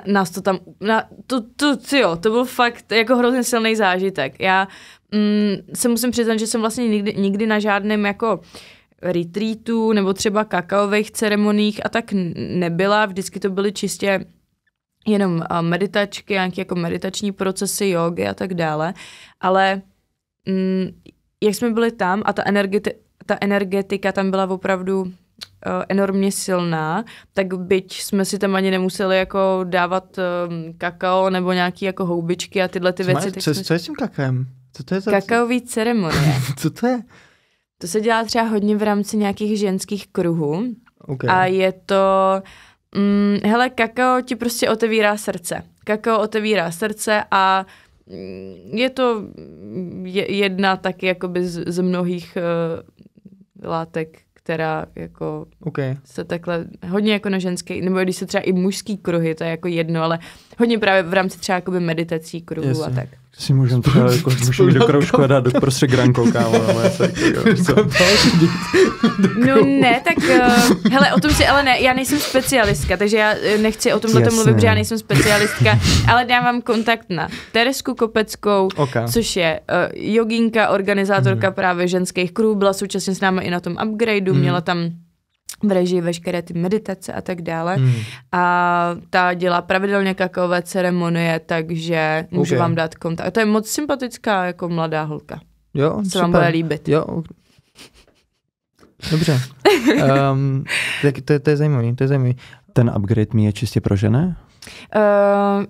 nás to tam, na, to, to, to, jo, to byl fakt jako hrozně silný zážitek. Já mm, se musím přiznat, že jsem vlastně nikdy, nikdy na žádném jako retreatu nebo třeba kakaových ceremoniích a tak nebyla. Vždycky to byly čistě jenom meditačky, nějaké jako meditační procesy, jogy a tak dále. Ale mm, jak jsme byli tam a ta, energeti- ta energetika tam byla opravdu Eh, enormně silná, tak byť jsme si tam ani nemuseli jako dávat eh, kakao nebo nějaký jako houbičky a tyhle ty co věci. Máš, co, jsme... co je s tím kakaem? Co to je za... Kakaový ceremonie. co to je? To se dělá třeba hodně v rámci nějakých ženských kruhů. Okay. A je to... Mm, hele, kakao ti prostě otevírá srdce. Kakao otevírá srdce a mm, je to jedna taky jakoby z, z mnohých uh, látek, která jako okay. se takhle hodně jako na ženské, nebo když se třeba i mužský kruhy, to je jako jedno, ale hodně právě v rámci třeba jakoby meditací kruhů yes. a tak si můžeme třeba jako, můžeme do kroužku a dát do prostřed granko, kámo, ale se, jako, No ne, tak uh, hele, o tom si, ale ne, já nejsem specialistka, takže já eh, nechci o tom na tom mluvit, protože já nejsem specialistka, ale dám vám kontakt na Teresku Kopeckou, okay. což je uh, eh, joginka, organizátorka mm. právě ženských krů, byla současně s námi i na tom upgradeu, mm. měla tam v režii veškeré ty meditace a tak dále. Hmm. A ta dělá pravidelně kakové ceremonie, takže můžu okay. vám dát kontakt. A to je moc sympatická jako mladá holka. Jo, Co super. vám bude líbit. Jo, Dobře. um, tak to, to je zajímavý, to je zajímavý. Ten upgrade mi je čistě pro žené? Uh, ehm,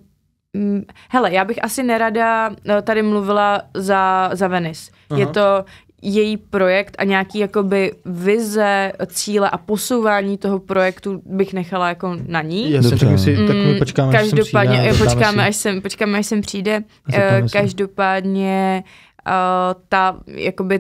mm, Hele, já bych asi nerada eh, tady mluvila za, za Venice. Je to, její projekt a nějaký jakoby vize, cíle a posouvání toho projektu bych nechala jako na ní. tak no. si tak my mm, počkáme, každopádně, až sem přijde, počkáme, až sem, počkáme, až sem přijde. Uh, každopádně uh, ta jakoby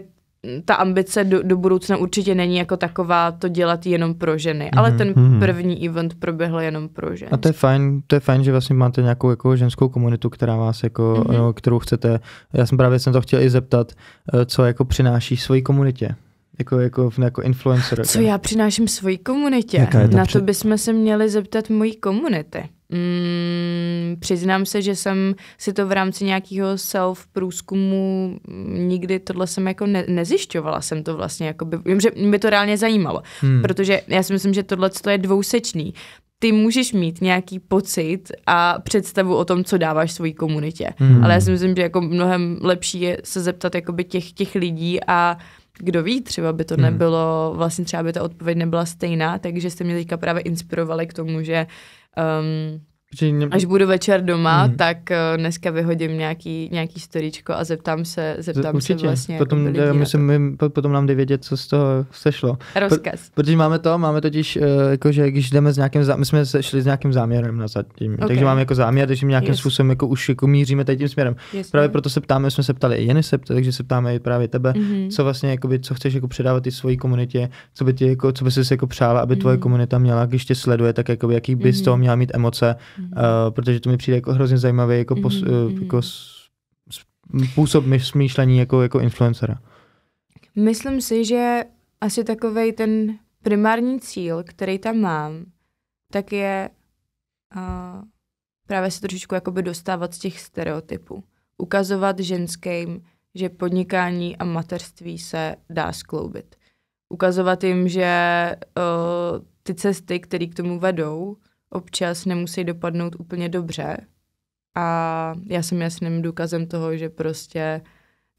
ta ambice do, do budoucna určitě není jako taková to dělat jenom pro ženy, mm-hmm. ale ten mm-hmm. první event proběhl jenom pro ženy. A to je fajn, to je fajn, že vlastně máte nějakou jako ženskou komunitu, která vás jako, mm-hmm. no, kterou chcete. Já jsem právě jsem to chtěl i zeptat, eh, co jako přináší svoji komunitě. Jako, jako, jako, jako influencer. Co jako. já přináším svoji komunitě? To Na to bychom se měli zeptat mojí komunity. Mm, přiznám se, že jsem si to v rámci nějakého self-průzkumu mm, nikdy tohle jsem jako ne, nezjišťovala, jsem to vlastně, jako by, vím, že mě to reálně zajímalo, hmm. protože já si myslím, že tohle je dvousečný. Ty můžeš mít nějaký pocit a představu o tom, co dáváš svojí komunitě, hmm. ale já si myslím, že jako mnohem lepší je se zeptat jakoby těch, těch lidí a kdo ví, třeba by to hmm. nebylo, vlastně třeba by ta odpověď nebyla stejná, takže jste mě teďka právě inspirovali k tomu, že um, Až budu večer doma, mm. tak uh, dneska vyhodím nějaký, nějaký storičko a zeptám se, zeptám Určitě. se vlastně potom, jako dě, myslím, my, potom nám jde vědět, co z toho sešlo. Rozkaz. Pr- protože máme to, máme totiž, uh, jako, že když jdeme s nějakým, my jsme se šli s nějakým záměrem na zatím, okay. takže máme jako záměr, takže nějakým yes. způsobem jako už jako míříme tady tím směrem. Yes. Právě proto se ptáme, jsme se ptali i Jeny, takže se ptáme i právě tebe, mm-hmm. co vlastně, jakoby, co chceš jako předávat i svojí komunitě, co by, ti, jako, co by jsi jako přála, aby mm-hmm. tvoje mhm. komunita měla, když tě sleduje, tak jakoby, jaký by mm-hmm. z mhm. toho měla mít emoce mm-hmm. uh, protože to mi přijde jako hrozně zajímavé jako, pos, mm-hmm. uh, jako způsob smýšlení jako, jako influencera. Myslím si, že asi takový ten primární cíl, který tam mám, tak je uh, právě se trošičku jakoby dostávat z těch stereotypů. Ukazovat ženským, že podnikání a mateřství se dá skloubit. Ukazovat jim, že uh, ty cesty, které k tomu vedou, občas nemusí dopadnout úplně dobře. A já jsem jasným důkazem toho, že prostě,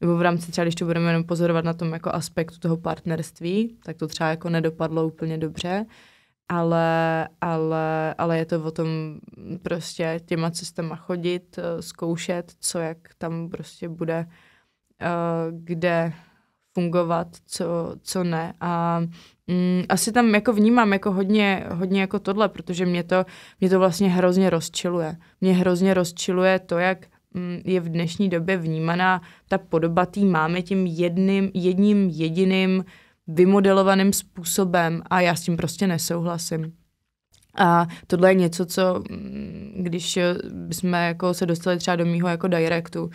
nebo v rámci třeba, když to budeme jenom pozorovat na tom jako aspektu toho partnerství, tak to třeba jako nedopadlo úplně dobře, ale, ale, ale je to o tom prostě těma cestama chodit, eh, zkoušet, co jak tam prostě bude, eh, kde fungovat, co, co ne. A mm, asi tam jako vnímám jako hodně, hodně jako tohle, protože mě to, mě to vlastně hrozně rozčiluje. Mě hrozně rozčiluje to, jak mm, je v dnešní době vnímaná ta podoba tý máme tím jedným, jedním jediným vymodelovaným způsobem a já s tím prostě nesouhlasím. A tohle je něco, co mm, když jsme jako se dostali třeba do mýho jako directu,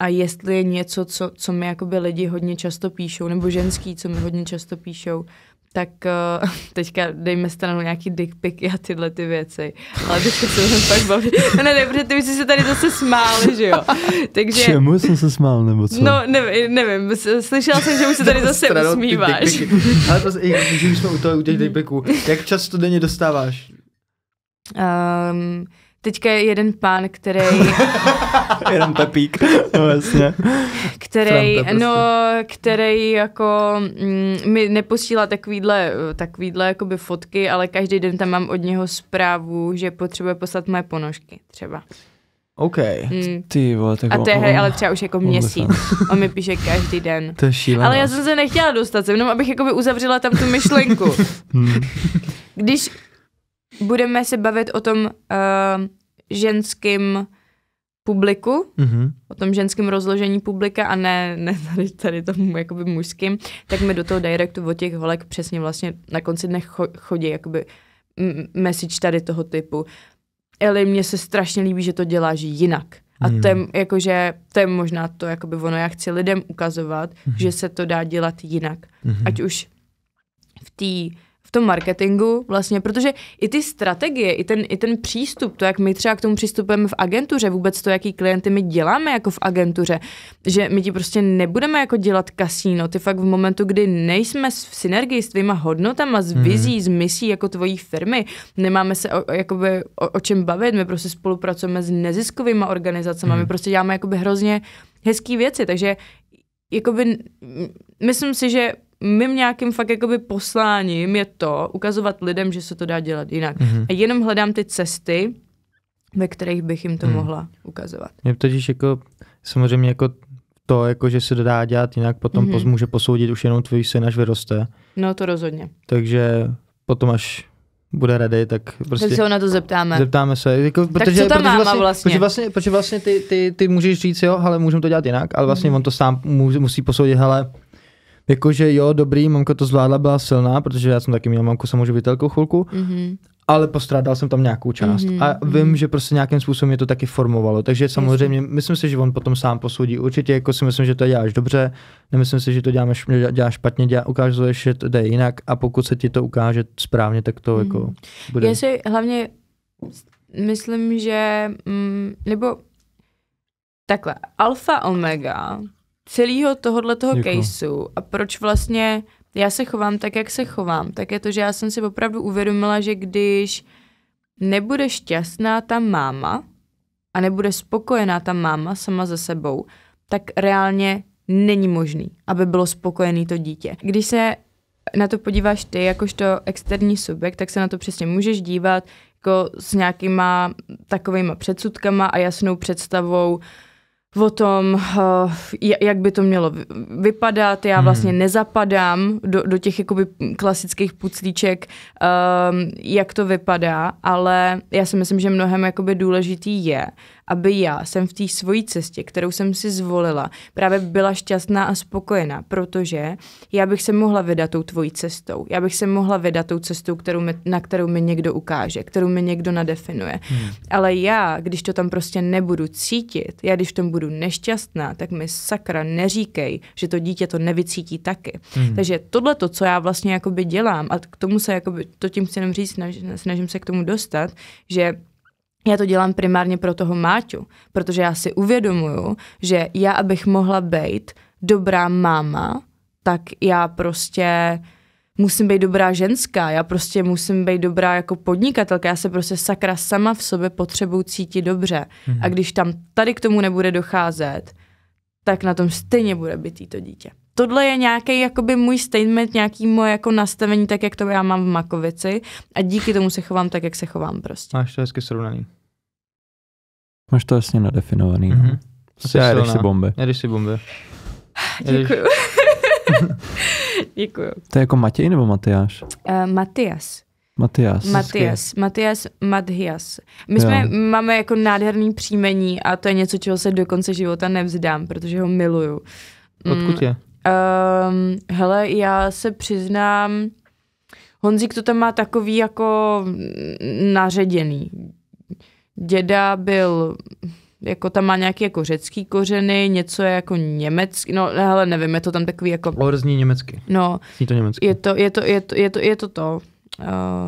a jestli je něco, co, co mi jakoby lidi hodně často píšou, nebo ženský, co mi hodně často píšou, tak uh, teďka dejme stranu nějaký dickpiky a tyhle ty věci. Ale teďka se budeme pak bavit. ne, no ne, protože ty jsi se tady zase smál, že jo. Takže... Čemu jsem se smál, nebo co? No, nevím, nevím. slyšela jsem, že už se tady zase usmíváš. Ale prostě, když jsme u toho, u těch dickpiků, jak často denně dostáváš? Um, Teďka je jeden pán, který... jeden Pepík, no jasně. Který, prostě. no, který jako mm, mi neposílá takovýhle, takovýhle jakoby fotky, ale každý den tam mám od něho zprávu, že potřebuje poslat moje ponožky třeba. OK. Mm. Ty vole, tak A to je ale třeba už jako měsíc. On mi píše každý den. To je šílenost. Ale já jsem se nechtěla dostat, jenom abych jakoby uzavřela tam tu myšlenku. Hmm. Když budeme se bavit o tom uh, ženským publiku, mm-hmm. o tom ženském rozložení publika a ne, ne tady, tady tomu jakoby mužským, tak mi do toho directu o těch holek přesně vlastně na konci dne cho- chodí jakoby message tady toho typu. Eli, mně se strašně líbí, že to děláš jinak. A mm. to je, jakože, to je možná to, jakoby ono, já chci lidem ukazovat, mm-hmm. že se to dá dělat jinak. Mm-hmm. Ať už v té v tom marketingu vlastně, protože i ty strategie, i ten, i ten přístup, to, jak my třeba k tomu přistupujeme v agentuře, vůbec to, jaký klienty my děláme jako v agentuře, že my ti prostě nebudeme jako dělat kasíno, ty fakt v momentu, kdy nejsme v synergii s tvýma hodnotama, s mhm. vizí, hmm. s misí jako tvojí firmy, nemáme se o, jakoby o, o čem bavit, my prostě spolupracujeme s neziskovými organizacemi, hmm. my prostě děláme jakoby hrozně hezký věci, takže jakoby myslím si, že mým nějakým fakt jakoby posláním je to ukazovat lidem, že se to dá dělat jinak. Mm-hmm. A jenom hledám ty cesty, ve kterých bych jim to mm. mohla ukazovat. Mě totiž jako, samozřejmě jako to, jako že se to dá dělat jinak, potom mm-hmm. může posoudit už jenom tvůj syn, až vyroste. No to rozhodně. Takže potom, až bude rady, tak prostě... Tak se ho na to zeptáme. Zeptáme se. Jako, protože, co ta protože máma vlastně, vlastně? Protože vlastně, protože vlastně ty, ty, ty můžeš říct, jo, ale můžeme to dělat jinak, ale vlastně mm. on to sám musí posoudit, hele, Jakože jo, dobrý, mamka to zvládla, byla silná, protože já jsem taky měl mamku samoživitelkou chvilku, mm-hmm. ale postrádal jsem tam nějakou část. Mm-hmm. A mhm. vím, že prostě nějakým způsobem mě to taky formovalo. Takže samozřejmě, Jestli. myslím si, že on potom sám posoudí. Určitě jako si myslím, že to děláš dobře, nemyslím si, že to děláš, děláš špatně, dělá, ukážeš, že to jde jinak a pokud se ti to ukáže správně, tak to mm-hmm. jako bude. Já si hlavně myslím, že, mm, nebo takhle, alfa omega celého tohohle toho caseu a proč vlastně já se chovám tak, jak se chovám, tak je to, že já jsem si opravdu uvědomila, že když nebude šťastná ta máma a nebude spokojená ta máma sama ze sebou, tak reálně není možný, aby bylo spokojený to dítě. Když se na to podíváš ty jakožto externí subjekt, tak se na to přesně můžeš dívat jako s nějakýma takovými předsudkama a jasnou představou, o tom, eh, jak by to mělo vypadat. Já hmm. vlastně nezapadám do, do těch jakoby klasických puclíček, eh, jak to vypadá, ale já si myslím, že mnohem jakoby důležitý je, aby já jsem v té svojí cestě, kterou jsem si zvolila, právě byla šťastná a spokojená, protože já bych se mohla vydat tou tvojí cestou. Já bych se mohla vydat tou cestou, kterou mi, na kterou mi někdo ukáže, kterou mi někdo nadefinuje. Hmm. Ale já, když to tam prostě nebudu cítit, já když tom budu nešťastná, tak mi sakra neříkej, že to dítě to nevycítí taky. Hmm. Takže tohle to, co já vlastně jakoby dělám a k tomu se jakoby, to tím chci jenom říct, snažím se k tomu dostat, že já to dělám primárně pro toho Máťu, protože já si uvědomuju, že já, abych mohla být dobrá máma, tak já prostě musím být dobrá ženská, já prostě musím být dobrá jako podnikatelka, já se prostě sakra sama v sobě potřebuji cítit dobře. Mm-hmm. A když tam tady k tomu nebude docházet, tak na tom stejně bude bytý to dítě tohle je nějaký jakoby můj statement, nějaký moje jako nastavení, tak jak to já mám v Makovici a díky tomu se chovám tak, jak se chovám prostě. Máš to hezky srovnaný. Máš to jasně nadefinovaný. Mm-hmm. No. Mhm. Asi já si bomby. Jedeš si bomby. Děkuju. Děkuju. To je jako Matěj nebo Matyáš? Uh, Matyáš. Matias. Matias, Matias, Madhias. My jsme, jo. máme jako nádherný příjmení a to je něco, čeho se do konce života nevzdám, protože ho miluju. Odkud mm. je? Um, hele, já se přiznám, Honzík to tam má takový jako naředěný. Děda byl, jako tam má nějaké jako řecký kořeny, něco je jako německý, no hele, nevím, je to tam takový jako... Orzní německy. No. je to německy. Je to, je to, je to, je to, je to, to.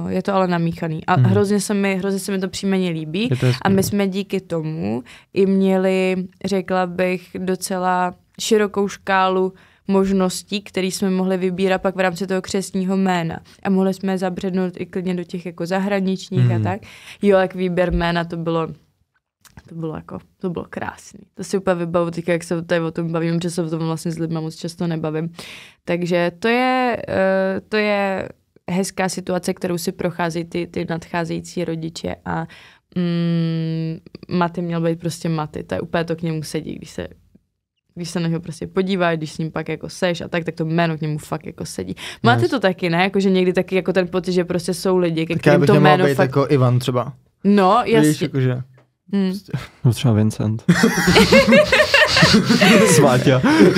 Uh, je to ale namíchaný. A mm. hrozně, se mi, hrozně se mi to příjmení líbí. Hezký, a my no. jsme díky tomu i měli, řekla bych, docela širokou škálu možností, které jsme mohli vybírat pak v rámci toho křesního jména. A mohli jsme zabřednout i klidně do těch jako zahraničních mm. a hmm. tak. Jo, jak výběr jména to bylo to bylo jako, to bylo krásný. To si úplně vybavu teď, jak se tady o tom bavím, protože se o tom vlastně s lidmi moc často nebavím. Takže to je, eh, to je hezká situace, kterou si prochází ty, ty nadcházející rodiče a mm, Maty měl být prostě Maty. To je úplně to k němu sedí, když se když se na něho prostě podíváš, když s ním pak jako seš a tak, tak to jméno k němu fakt jako sedí. No Máte yes. to taky, ne? Jako, že někdy taky jako ten pocit, že prostě jsou lidi, ke tak kterým to jméno být fakt... jako Ivan třeba. No, jasně. Víš, jakože... Hmm. Prostě- no třeba Vincent. Sváťa. ne,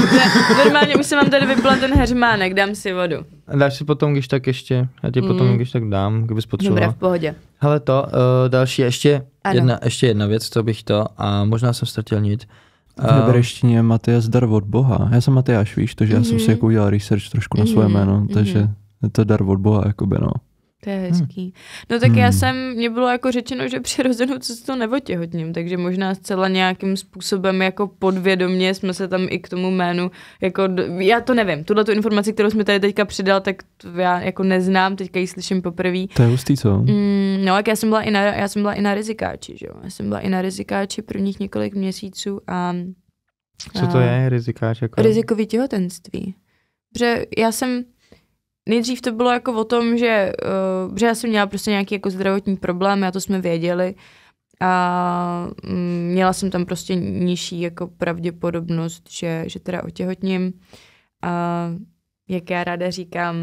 normálně už se mám tady vypla ten hermánek, dám si vodu. Dáš si potom, když tak ještě, já ti mm. potom, hmm. když tak dám, kdybys potřeboval. Dobré, v pohodě. Hele to, uh, další, ještě ano. jedna, ještě jedna věc, co bych to, a možná jsem ztratil nic. V hebrejštině Matias dar od Boha. Já jsem Matyáš, víš, takže mm-hmm. já jsem si mhm. jako udělal research trošku na svoje mhm. jméno, mm-hmm. takže je to dar od Boha, jakoby no. To je hmm. hezký. Hmm. No tak hmm. já jsem, mě bylo jako řečeno, že přirozenou cestou neotěhotním, takže možná zcela nějakým způsobem jako podvědomně jsme se tam i k tomu jménu, jako, já to nevím, tuhle tu informaci, kterou jsme tady teďka přidal, tak já jako neznám, teďka ji slyším poprvé. To je hustý, co? Mm, no, jak já jsem byla i na, já jsem byla i na rizikáči, že jo? Já jsem byla i na rizikáči prvních několik měsíců a... Co to je rizikáč? Jako? Rizikový těhotenství. Protože já jsem, nejdřív to bylo jako o tom, že, uh, že já jsem měla prostě nějaký jako zdravotní problém, já to jsme věděli a mm, měla jsem tam prostě nižší jako pravděpodobnost, že, že teda otěhotním. A jak já ráda říkám,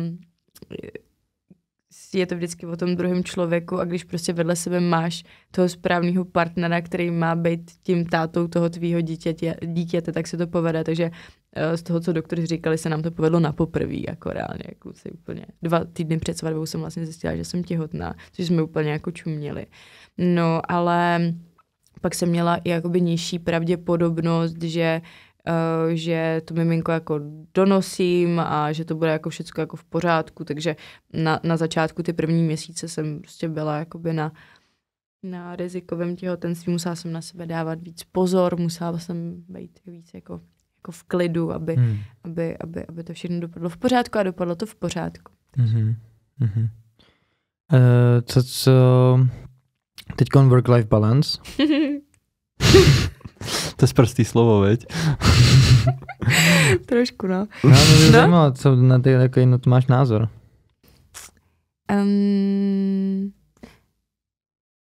Prostě je to vždycky o tom druhém člověku a když prostě vedle sebe máš toho správného partnera, který má být tím tátou toho tvýho dítěte, dítěte tak se to povede. Takže eh, z toho, co doktory říkali, se nám to povedlo na poprví, jako reálně, kluci jako úplně. Dva týdny před svatbou jsem vlastně zjistila, že jsem těhotná, což jsme úplně jako čuměli. No, ale pak jsem měla i jakoby nižší pravděpodobnost, že uh, Eh, že to miminko jako donosím a že to bude jako všechno jako v pořádku, takže na, na začátku ty první měsíce jsem prostě byla jakoby na na rizikovém těhotenství musela jsem na sebe dávat víc pozor, musela jsem být víc jako, jako v klidu, aby, hmm. aby, aby, aby to všechno dopadlo v pořádku a dopadlo to v pořádku. Mm-hmm. Uh, co teď work-life balance. To je prostý slovo, veď? Trošku, no. No, mě no? co na, ty, jako, na to máš názor. Um,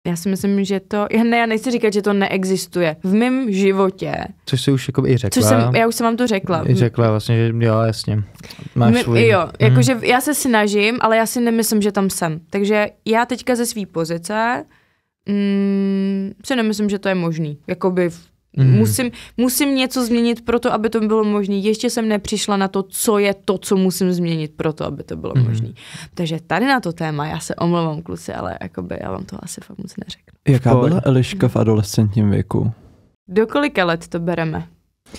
já si myslím, že to, ne, já nechci říkat, že to neexistuje. V mém životě. Což jsi už jako i řekla. Což jsem, já už jsem vám to řekla. I řekla vlastně, že jo, jasně. Máš My, svůj... Jo, mm. jakože já se snažím, ale já si nemyslím, že tam jsem. Takže já teďka ze své pozice mm, si nemyslím, že to je možný. Jakoby v Mm. Musím, musím něco změnit pro to, aby to bylo možné. Ještě jsem nepřišla na to, co je to, co musím změnit pro to, aby to bylo mm. možné. Takže tady na to téma, já se omlouvám kluci, ale jakoby já vám to asi fakt moc neřeknu. Jaká byla Eliška v adolescentním věku? Do kolika let to bereme?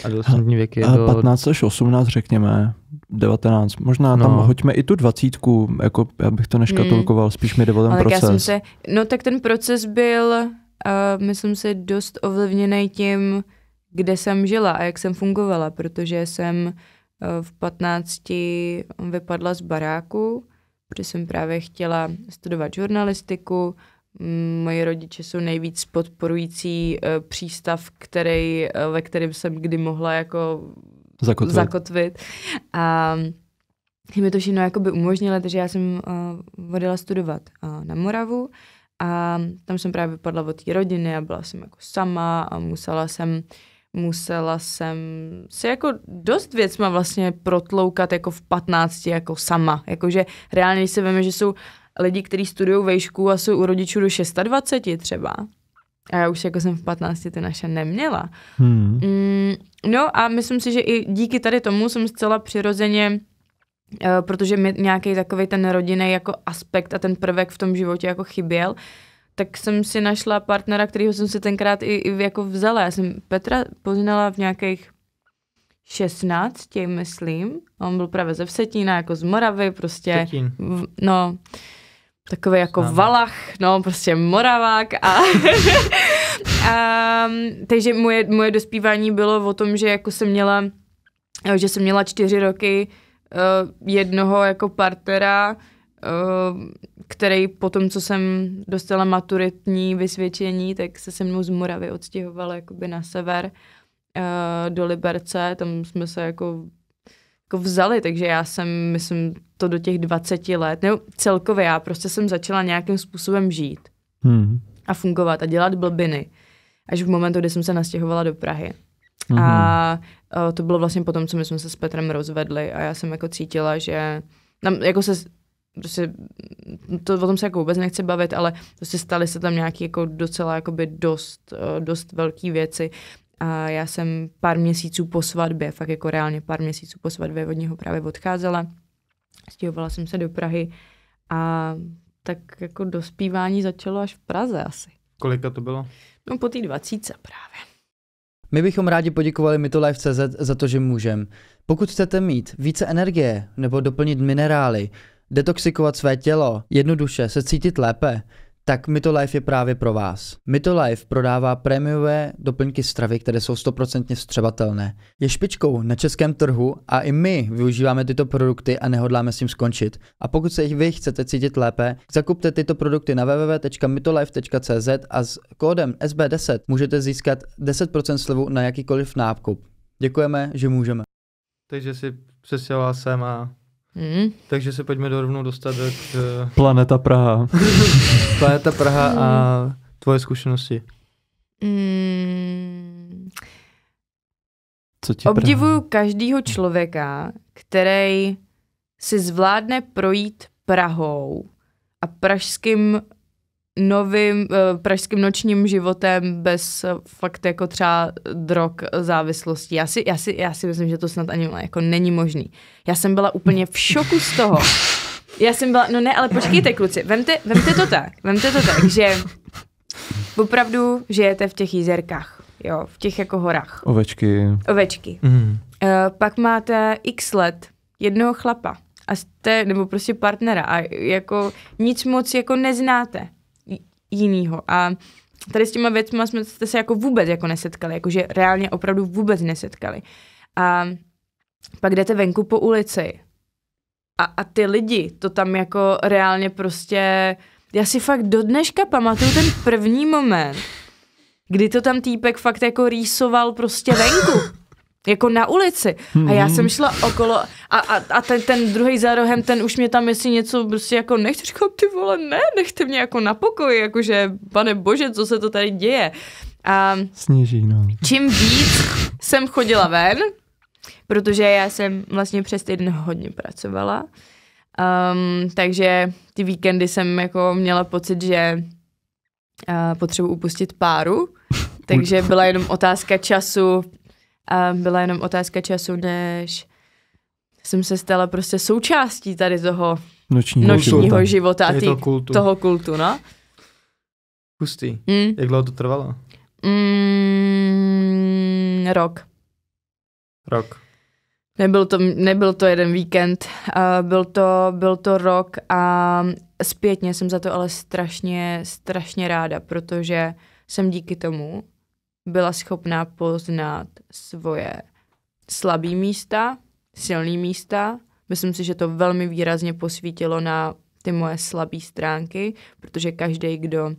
Adolescentní věk je do... 15 až 18, řekněme, 19. Možná no. tam hoďme i tu dvacítku, jako já bych to hmm. neškatulkoval, mm. spíš mi 9%. proces. já jsem se, no tak ten proces byl a myslím si dost ovlivněný tím, kde jsem žila a jak jsem fungovala, protože jsem eh, v 15 vypadla z baráku, protože jsem právě chtěla studovat žurnalistiku. Moji rodiče jsou nejvíc podporující eh, přístav, který, eh, ve kterém jsem kdy mohla jako zakotvit. zakotvit. A mi to všechno by umožnilo, takže já jsem uh, odjela studovat uh, na Moravu a tam jsem právě vypadla od té rodiny a byla jsem jako sama a musela jsem musela jsem se jako dost věcma vlastně protloukat jako v 15 jako sama. Jakože reálně, když se veme, že jsou lidi, kteří studují vejšku a jsou u rodičů do 26 třeba. A já už jako jsem v 15 ty naše neměla. Hmm. Mm, no a myslím si, že i díky tady tomu jsem zcela přirozeně Eh, protože mi nějaký takový ten rodinný jako aspekt a ten prvek v tom životě jako chyběl, tak jsem si našla partnera, kterého jsem si tenkrát i, i jako vzala. Já jsem Petra poznala v nějakých 16, myslím. On byl právě ze Vsetína, jako z Moravy, prostě. V, no, takový jako Známe. valach, no, prostě moravák a... a takže moje, moje dospívání bylo o tom, že jako jsem měla, že jsem měla čtyři roky uh, jednoho jako partnera, uh, který potom, co jsem dostala maturitní vysvědčení, tak se se mnou z Moravy odstěhoval jakoby na sever uh, do Liberce, tam jsme se jako jako vzali, takže já jsem, myslím, to do těch 20 let, nebo celkově já prostě jsem začala nějakým způsobem žít hmm. a fungovat a dělat blbiny, až v momentu, kdy jsem se nastěhovala do Prahy. Mm-hmm. A o, eh, to bylo vlastně potom, co my jsme se s Petrem rozvedli a já jsem jako cítila, že tam jako se prostě, mm, to o tom se jako vůbec nechci bavit, ale prostě staly se tam nějaké jako docela jakoby dost, eh, dost velké věci. A já jsem pár měsíců po svatbě, fakt jako reálně pár měsíců po svatbě od něho právě odcházela. Stěhovala jsem se do Prahy a tak jako dospívání začalo až v Praze asi. Kolika to bylo? No po té dvacíce právě. My bychom rádi poděkovali MytoLife.cz za to, že můžem. Pokud chcete mít více energie nebo doplnit minerály, detoxikovat své tělo, jednoduše se cítit lépe, tak MytoLife je právě pro vás. MytoLife prodává prémiové doplňky stravy, které jsou stoprocentně střebatelné. Je špičkou na českém trhu a i my využíváme tyto produkty a nehodláme s tím skončit. A pokud se vy chcete cítit lépe, zakupte tyto produkty na www.mytolife.cz a s kódem SB10 můžete získat 10% slevu na jakýkoliv nákup. Děkujeme, že můžeme. Takže si přestěhoval jsem a Hmm. Takže se pojďme do rovnou dostat k... Eh, Planeta Praha. Planeta Praha a tvoje zkušenosti. Hmm. Co ti hmm. Obdivuju Praha? každýho člověka, který si zvládne projít Prahou a pražským novým eh, pražským nočním životem bez eh, fakt jako třeba drog závislosti. Já si, já si, já si myslím, že to snad ani jako není možný. Já jsem byla úplně v šoku z toho. Já jsem byla, no ne, ale počkejte kluci, vemte, vemte to tak, vemte to tak, že opravdu žijete v těch jízerkách, jo, v těch jako horách. Ovečky. Ovečky. Mm. Uh, pak máte x let jednoho chlapa a jste, nebo prostě partnera a jako nic moc jako neznáte jiného. A tady s těma věcmi jsme jste se jako vůbec jako nesetkali, jakože reálně opravdu vůbec nesetkali. A pak jdete venku po ulici a, a ty lidi to tam jako reálně prostě... Já si fakt do dneška pamatuju ten první moment, kdy to tam týpek fakt jako rýsoval prostě venku. jako na ulici. Mm-hmm. A já jsem mhm. šla okolo a, a, a ten, ten druhý za rohem, ten už mě tam jestli něco prostě jako nechci, říkám, ty vole, ne, nechte mě jako na pokoji, jakože, pane bože, co se to tady děje. A Sněží, no. Čím víc jsem chodila ven, protože já jsem vlastně přes týden hodně pracovala, um, takže ty víkendy jsem jako měla pocit, že uh, potřebuji upustit páru, takže byla jenom otázka času, a byla jenom otázka času, než jsem se stala prostě součástí tady toho nočního, nočního života. života a tý, toho, kultu. toho kultu, no. Hustý. Mm. Jak dlouho to trvalo? Mm, rok. Rok. Nebyl to, nebyl to jeden víkend, uh, byl, to, byl to rok a zpětně jsem za to ale strašně, strašně ráda, protože jsem díky tomu byla schopná poznat svoje slabý místa, silný místa. Myslím si, že to velmi výrazně posvítilo na ty moje slabé stránky, protože každý, kdo uh,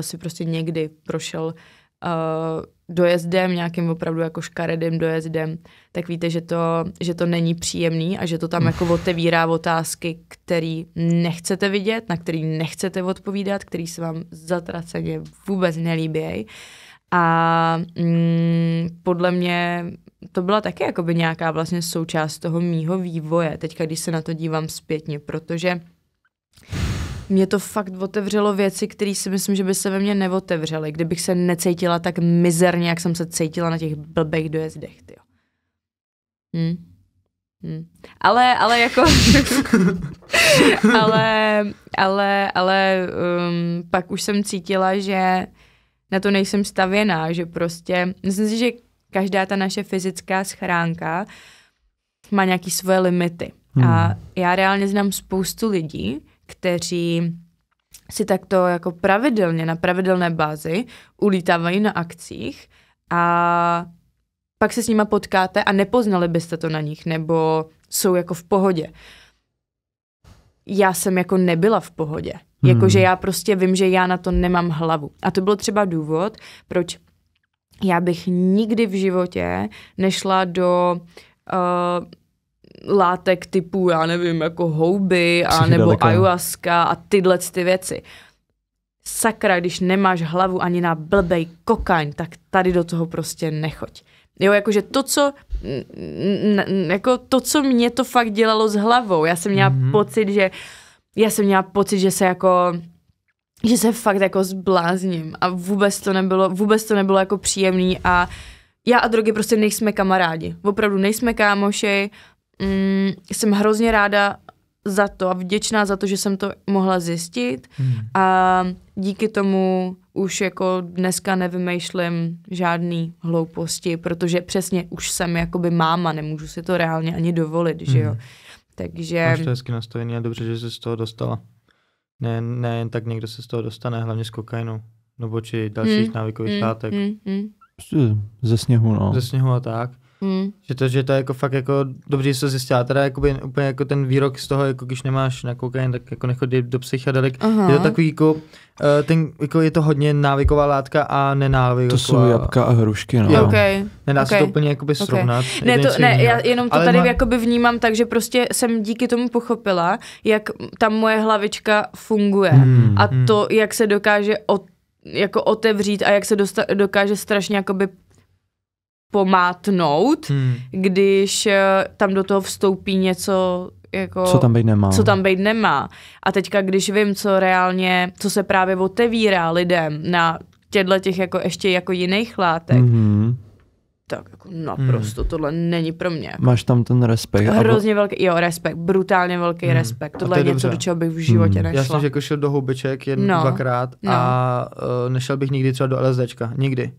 si prostě někdy prošel uh, dojezdem, nějakým opravdu jako škaredým dojezdem, tak víte, že to, že to není příjemný a že to tam mm. jako otevírá otázky, který nechcete vidět, na který nechcete odpovídat, který se vám zatraceně vůbec nelíbějí. Uh, a mm, podle mě to byla taky jakoby nějaká vlastně součást toho mýho vývoje, teďka když se na to dívám zpětně, protože mě to fakt otevřelo věci, které si myslím, že by se ve mně neotevřely, kdybych se necítila tak mizerně, jak jsem se cítila na těch blbých dojezdech, Hm? Hm? Ale, ale jako, ale, ale, ale um, pak už jsem cítila, že na to nejsem stavěná, že prostě, myslím si, že každá ta naše fyzická schránka má nějaký svoje limity. Hmm. A já reálně znám spoustu lidí, kteří si takto jako pravidelně, na pravidelné bázi ulítávají na akcích a pak se s nima potkáte a nepoznali byste to na nich, nebo jsou jako v pohodě. Já jsem jako nebyla v pohodě. Jakože hmm. já prostě vím, že já na to nemám hlavu. A to byl třeba důvod, proč já bych nikdy v životě nešla do uh, látek typu, já nevím, jako houby a nebo ayahuasca a tyhle ty věci. Sakra, když nemáš hlavu ani na blbej kokain, tak tady do toho prostě nechoď. Jo, jakože to, co jako to, co mě to fakt dělalo s hlavou. Já jsem měla mm-hmm. pocit, že uh, já jsem měla pocit, že se jako že se fakt jako zblázním a vůbec to nebylo, vůbec to nebylo jako příjemný a já a drogy prostě nejsme kamarádi. Opravdu nejsme kámoši. Mm, jsem hrozně ráda za to a vděčná za to, že jsem to mohla zjistit hmm. a díky tomu už jako dneska nevymýšlím žádný hlouposti, protože přesně už jsem jakoby máma, nemůžu si to reálně ani dovolit, hmm. že jo. Hmm. Takže... Máš to hezky nastavený a dobře, že se z toho dostala. Ne, ne jen tak někdo se z toho dostane, hlavně z kokainu nebo či dalších hmm, návykových hmm, látek. Hmm, hmm. Prostě ze sněhu, no. Ze sněhu a tak. Hmm. Že to, že to je jako fakt jako dobře, že to zjistila, teda jakoby úplně jako ten výrok z toho, jako když nemáš na kokain, tak jako nechodí do psychedelik. Uh-huh. Je to takový jako, eh, ten, jako je to hodně návyková látka a nenávyková. To jsou jabka a hrušky, no. Jo, okay. Nedá okay. se to úplně jakoby srovnat. Okay. Ne, to, ne, já jenom to Ale tady má... jakoby vnímám tak, že prostě jsem díky tomu pochopila, jak ta moje hlavička funguje hmm. a hmm. to, jak se dokáže od jako otevřít a jak se dosta- dokáže strašně jakoby pomátnout, hmm. když eh, tam do toho vstoupí něco jako, co tam být nemá. Co tam být nemá. A teďka, když vím, co reálně, co se právě otevírá lidem na těchto těch jako ještě jako jiných látek, hmm tak jako hmm. naprosto hmm. tohle není pro mě. Jako. Máš tam ten respekt. Hrozně abo... velký, jo, respekt, brutálně velký hmm. respekt. Tohle to je, je něco, do čeho bych v životě hmm. nešla. Já jsem že jako šel do houbiček jen no. dvakrát a uh, nešel bych nikdy třeba do LSDčka, nikdy.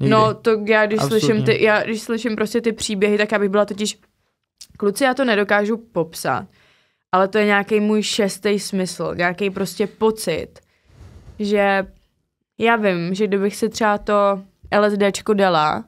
Nikdy. No, to já když, Absolutně. slyším ty, já když slyším prostě ty příběhy, tak já bych byla totiž, kluci, já to nedokážu popsat, ale to je nějaký můj šestý smysl, nějaký prostě pocit, že já vím, že kdybych si třeba to LSDčko dala,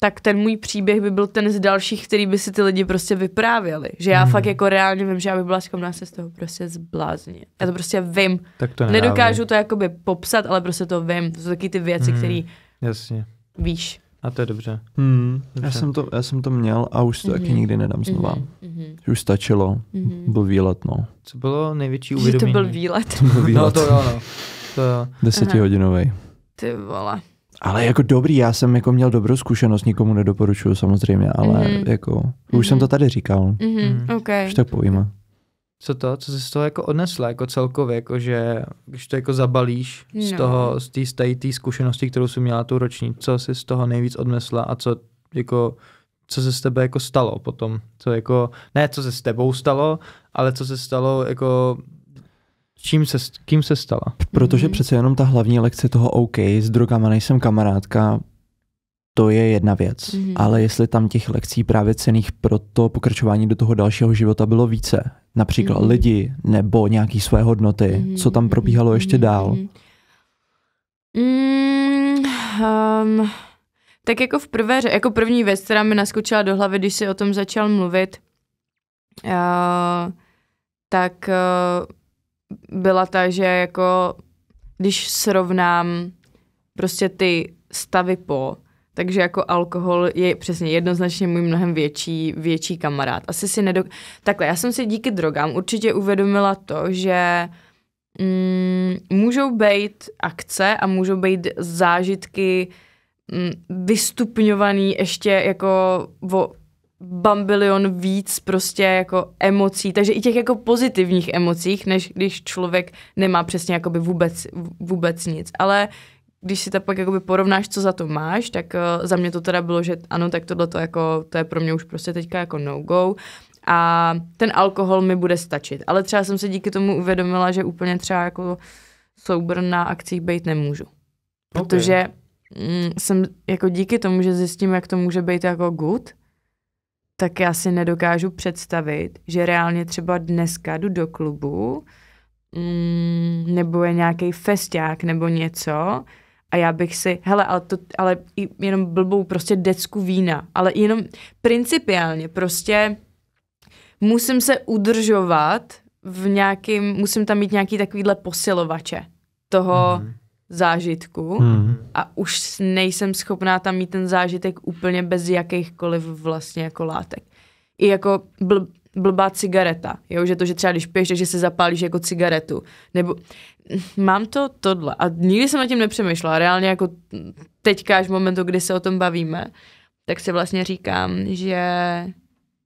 tak ten můj příběh by byl ten z dalších, který by si ty lidi prostě vyprávěli. Že já hmm. fakt jako reálně vím, že já bych byla schopná se z toho prostě zbláznit. Já to prostě vím. Tak to nedávě. Nedokážu to jakoby popsat, ale prostě to vím. To jsou taky ty věci, hmm. které Jasně. Víš. A to je dobře. Hmm, dobře. Já, jsem to, já jsem to měl a už to mm-hmm. nikdy nedám mhm. znova. Mm-hmm. Už stačilo. Mm-hmm. Byl výlet, no. Co bylo největší uvědomění? Že to byl výlet. To byl výlet. no to jo, no. To jo. Ty vole. Ale jako dobrý, já jsem jako měl dobrou zkušenost, nikomu nedoporučuju samozřejmě, ale mm-hmm. jako, už mm-hmm. jsem to mhm. tady říkal. Mm-hmm. Mm-hmm. Okay. Už tak pojíme co to, co jsi z toho jako odnesla jako celkově, jako že když to jako zabalíš no. z toho, z té stejné zkušenosti, kterou jsi měla tu roční, co jsi z toho nejvíc odnesla a co jako co se s tebe jako stalo potom, co jako, ne co se s tebou stalo, ale co se stalo jako čím se, kým se stala? Protože mm-hmm. přece jenom ta hlavní lekce toho OK, s drogama nejsem kamarádka, to je jedna věc, mm-hmm. ale jestli tam těch lekcí právě cených pro to pokračování do toho dalšího života bylo více, například mm-hmm. lidi nebo nějaký své hodnoty, mm-hmm. co tam probíhalo mhm. ještě mm-hmm. dál? Mhm. Mm, um, tak jako v prvé, jako první věc, která mi naskočila do hlavy, když si o tom začal mluvit, uh, tak uh, byla ta, že jako když srovnám prostě ty stavy po, takže jako alkohol je přesně jednoznačně můj mnohem větší, větší kamarád. Asi si nedok... Takhle, já jsem si díky drogám určitě uvědomila to, že mm, můžou být akce a můžou být zážitky mm, vystupňovaný ještě jako vo bambilion víc prostě jako emocí, takže i těch jako pozitivních emocích, než když člověk nemá přesně jakoby vůbec, vůbec nic. Ale když si to pak jakoby porovnáš, co za to máš, tak uh, za mě to teda bylo, že ano, tak tohle to jako, to je pro mě už prostě teďka jako no go a ten alkohol mi bude stačit. Ale třeba jsem se díky tomu uvědomila, že úplně třeba jako soubr na akcích být nemůžu. Protože mm, jsem jako díky tomu, že zjistím, jak to může být jako good, tak já si nedokážu představit, že reálně třeba dneska jdu do klubu, mm, nebo je nějaký festiák nebo něco, a já bych si, hele, ale, to, ale jenom blbou prostě decku vína, ale jenom principiálně prostě musím se udržovat v nějakým, musím tam mít nějaký takovýhle posilovače toho mm. zážitku mm. a už nejsem schopná tam mít ten zážitek úplně bez jakýchkoliv vlastně jako látek. I jako blbá cigareta, jo, že to, že třeba když piješ, takže se zapálíš jako cigaretu, nebo mám to tohle a nikdy jsem nad tím nepřemýšlela, reálně jako teďka až v momentu, kdy se o tom bavíme, tak si vlastně říkám, že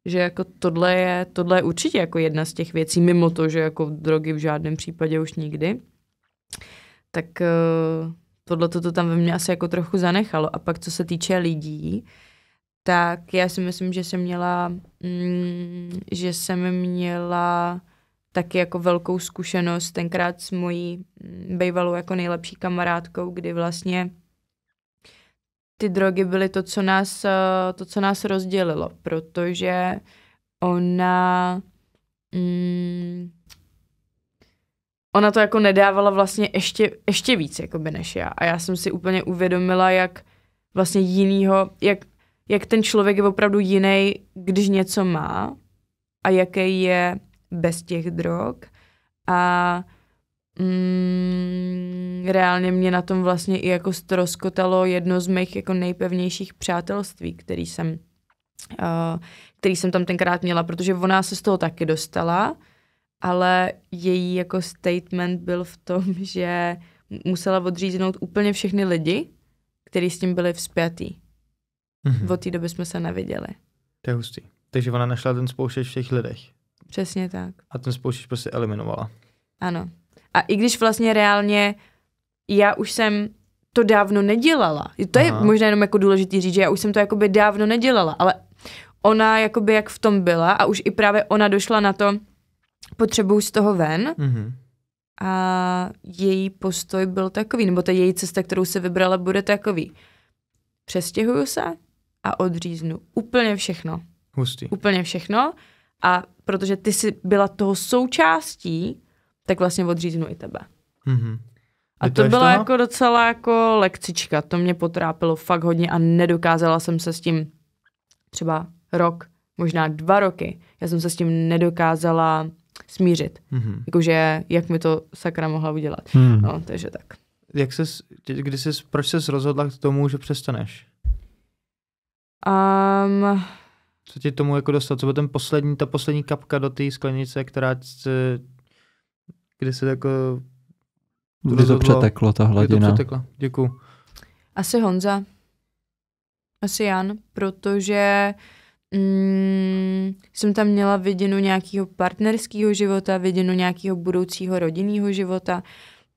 že jako tohle je, tohle je určitě jako jedna z těch věcí, mimo to, že jako drogy v žádném případě už nikdy, tak eh, tohle to tam ve mně asi jako trochu zanechalo. A pak co se týče lidí, tak já si myslím, že jsem měla, mm, že jsem měla taky jako velkou zkušenost tenkrát s mojí mm, bývalou jako nejlepší kamarádkou, kdy vlastně ty drogy byly to, co nás, eh, to, co nás rozdělilo, protože ona mm, ona to jako nedávala vlastně ještě, ještě víc, jakoby, než já. A já jsem si úplně uvědomila, jak vlastně jinýho, jak jak ten člověk je opravdu jiný, když něco má a jaký je bez těch drog. A mm, reálně mě na tom vlastně i jako stroskotalo jedno z mých jako nejpevnějších přátelství, který jsem, uh, který jsem tam tenkrát měla, protože ona se z toho taky dostala, ale její jako statement byl v tom, že musela odříznout úplně všechny lidi, kteří s tím byli vzpětý. Mm-hmm. Od té doby jsme se neviděli. To je hustý. Takže ona našla ten spouštěč v těch lidech. Přesně tak. A ten spouštěč prostě eliminovala. Ano. A i když vlastně reálně já už jsem to dávno nedělala. To Aha. je možná jenom jako důležitý říct, že já už jsem to jakoby dávno nedělala, ale ona jakoby jak v tom byla a už i právě ona došla na to, potřebuju z toho ven mm-hmm. a její postoj byl takový, nebo ta její cesta, kterou se vybrala, bude takový. Přestěhuju se, a odříznu úplně všechno. Hustý. Úplně všechno a protože ty jsi byla toho součástí, tak vlastně odříznu i tebe. Mm-hmm. A to byla toho? jako docela jako lekcička, to mě potrápilo fakt hodně a nedokázala jsem se s tím třeba rok, možná dva roky, já jsem se s tím nedokázala smířit. Mm-hmm. Jakože jak mi to sakra mohla udělat. Mm-hmm. No, takže tak. Jak ses, kdy ses, proč ses rozhodla k tomu, že přestaneš? Um, co ti tomu jako dostat? Co byl ten poslední, ta poslední kapka do té sklenice, která se, kde se jako... To kdy to přeteklo ta hladina? Kdy to děkuju. Asi Honza. Asi Jan, protože mm, jsem tam měla viděnu nějakého partnerského života, viděnu nějakého budoucího rodinného života.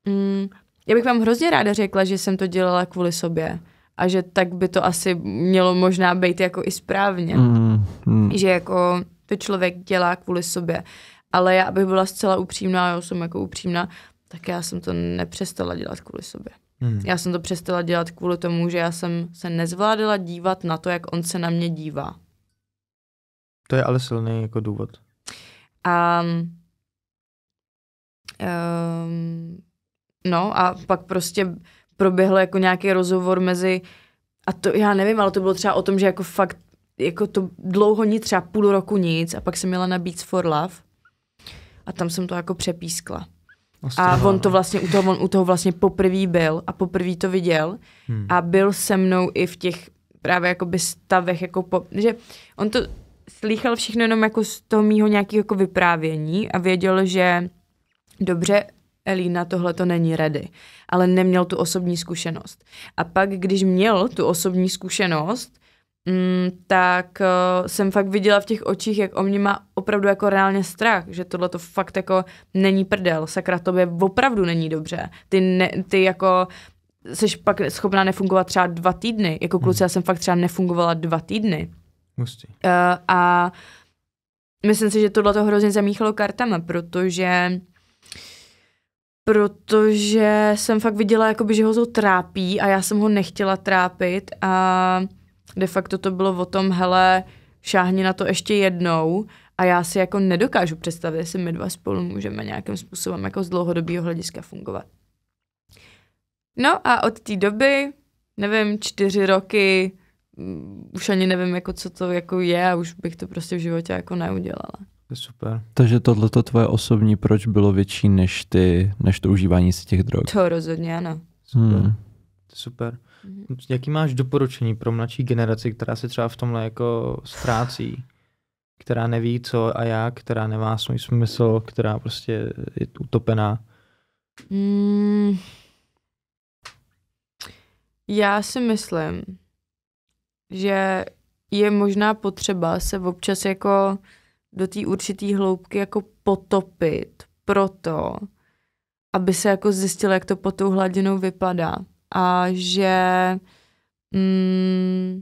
Mm, já bych vám hrozně ráda řekla, že jsem to dělala kvůli sobě a že tak by to asi mělo možná být jako i správně. Mm, mm. Že jako to člověk dělá kvůli sobě. Ale já, abych byla zcela upřímná, já jsem jako upřímná, tak já jsem to nepřestala dělat kvůli sobě. Mm. Já jsem to přestala dělat kvůli tomu, že já jsem se nezvládala dívat na to, jak on se na mě dívá. To je ale silný jako důvod. A um, no a pak prostě proběhl jako nějaký rozhovor mezi, a to já nevím, ale to bylo třeba o tom, že jako fakt, jako to dlouho nic, třeba půl roku nic a pak jsem měla na Beats for Love a tam jsem to jako přepískla. No, a on to no. vlastně u toho, on u toho vlastně poprvý byl a poprvý to viděl hmm. a byl se mnou i v těch právě jakoby stavech, jako po, že on to slýchal všechno jenom jako z toho mýho nějakého jako vyprávění a věděl, že dobře, Elína, tohle to není ready, ale neměl tu osobní zkušenost. A pak, když měl tu osobní zkušenost, mm, tak uh, jsem fakt viděla v těch očích, jak o mě má opravdu jako reálně strach, že tohle to fakt jako není prdel, sakra, tobě opravdu není dobře. Ty, ne, ty jako jsi pak schopná nefungovat třeba dva týdny. Jako hmm. kluci, já jsem fakt třeba nefungovala dva týdny. Musí. Uh, eh, a myslím si, že tohle to hrozně zamíchalo kartama, protože protože jsem fakt viděla, jakoby, že ho to trápí a já jsem ho nechtěla trápit a de facto to bylo o tom, hele, šáhni na to ještě jednou a já si jako nedokážu představit, jestli my dva spolu můžeme nějakým způsobem jako z dlouhodobého hlediska fungovat. No a od té doby, nevím, čtyři roky, mm, už ani nevím, jako co to jako je a už bych to prostě v životě jako neudělala. To je super. Takže to tvoje osobní proč bylo větší než ty, než to užívání si těch drog? To rozhodně ano. Super. Hmm. super. Mhm. Jaký máš doporučení pro mladší generaci, která se třeba v tomhle jako ztrácí? která neví co a jak, která nemá svůj smysl, která prostě je utopená? Mm, já si myslím, že je možná potřeba se občas jako do té určité hloubky jako potopit proto, aby se jako zjistilo, jak to pod tou hladinou vypadá. A že mm,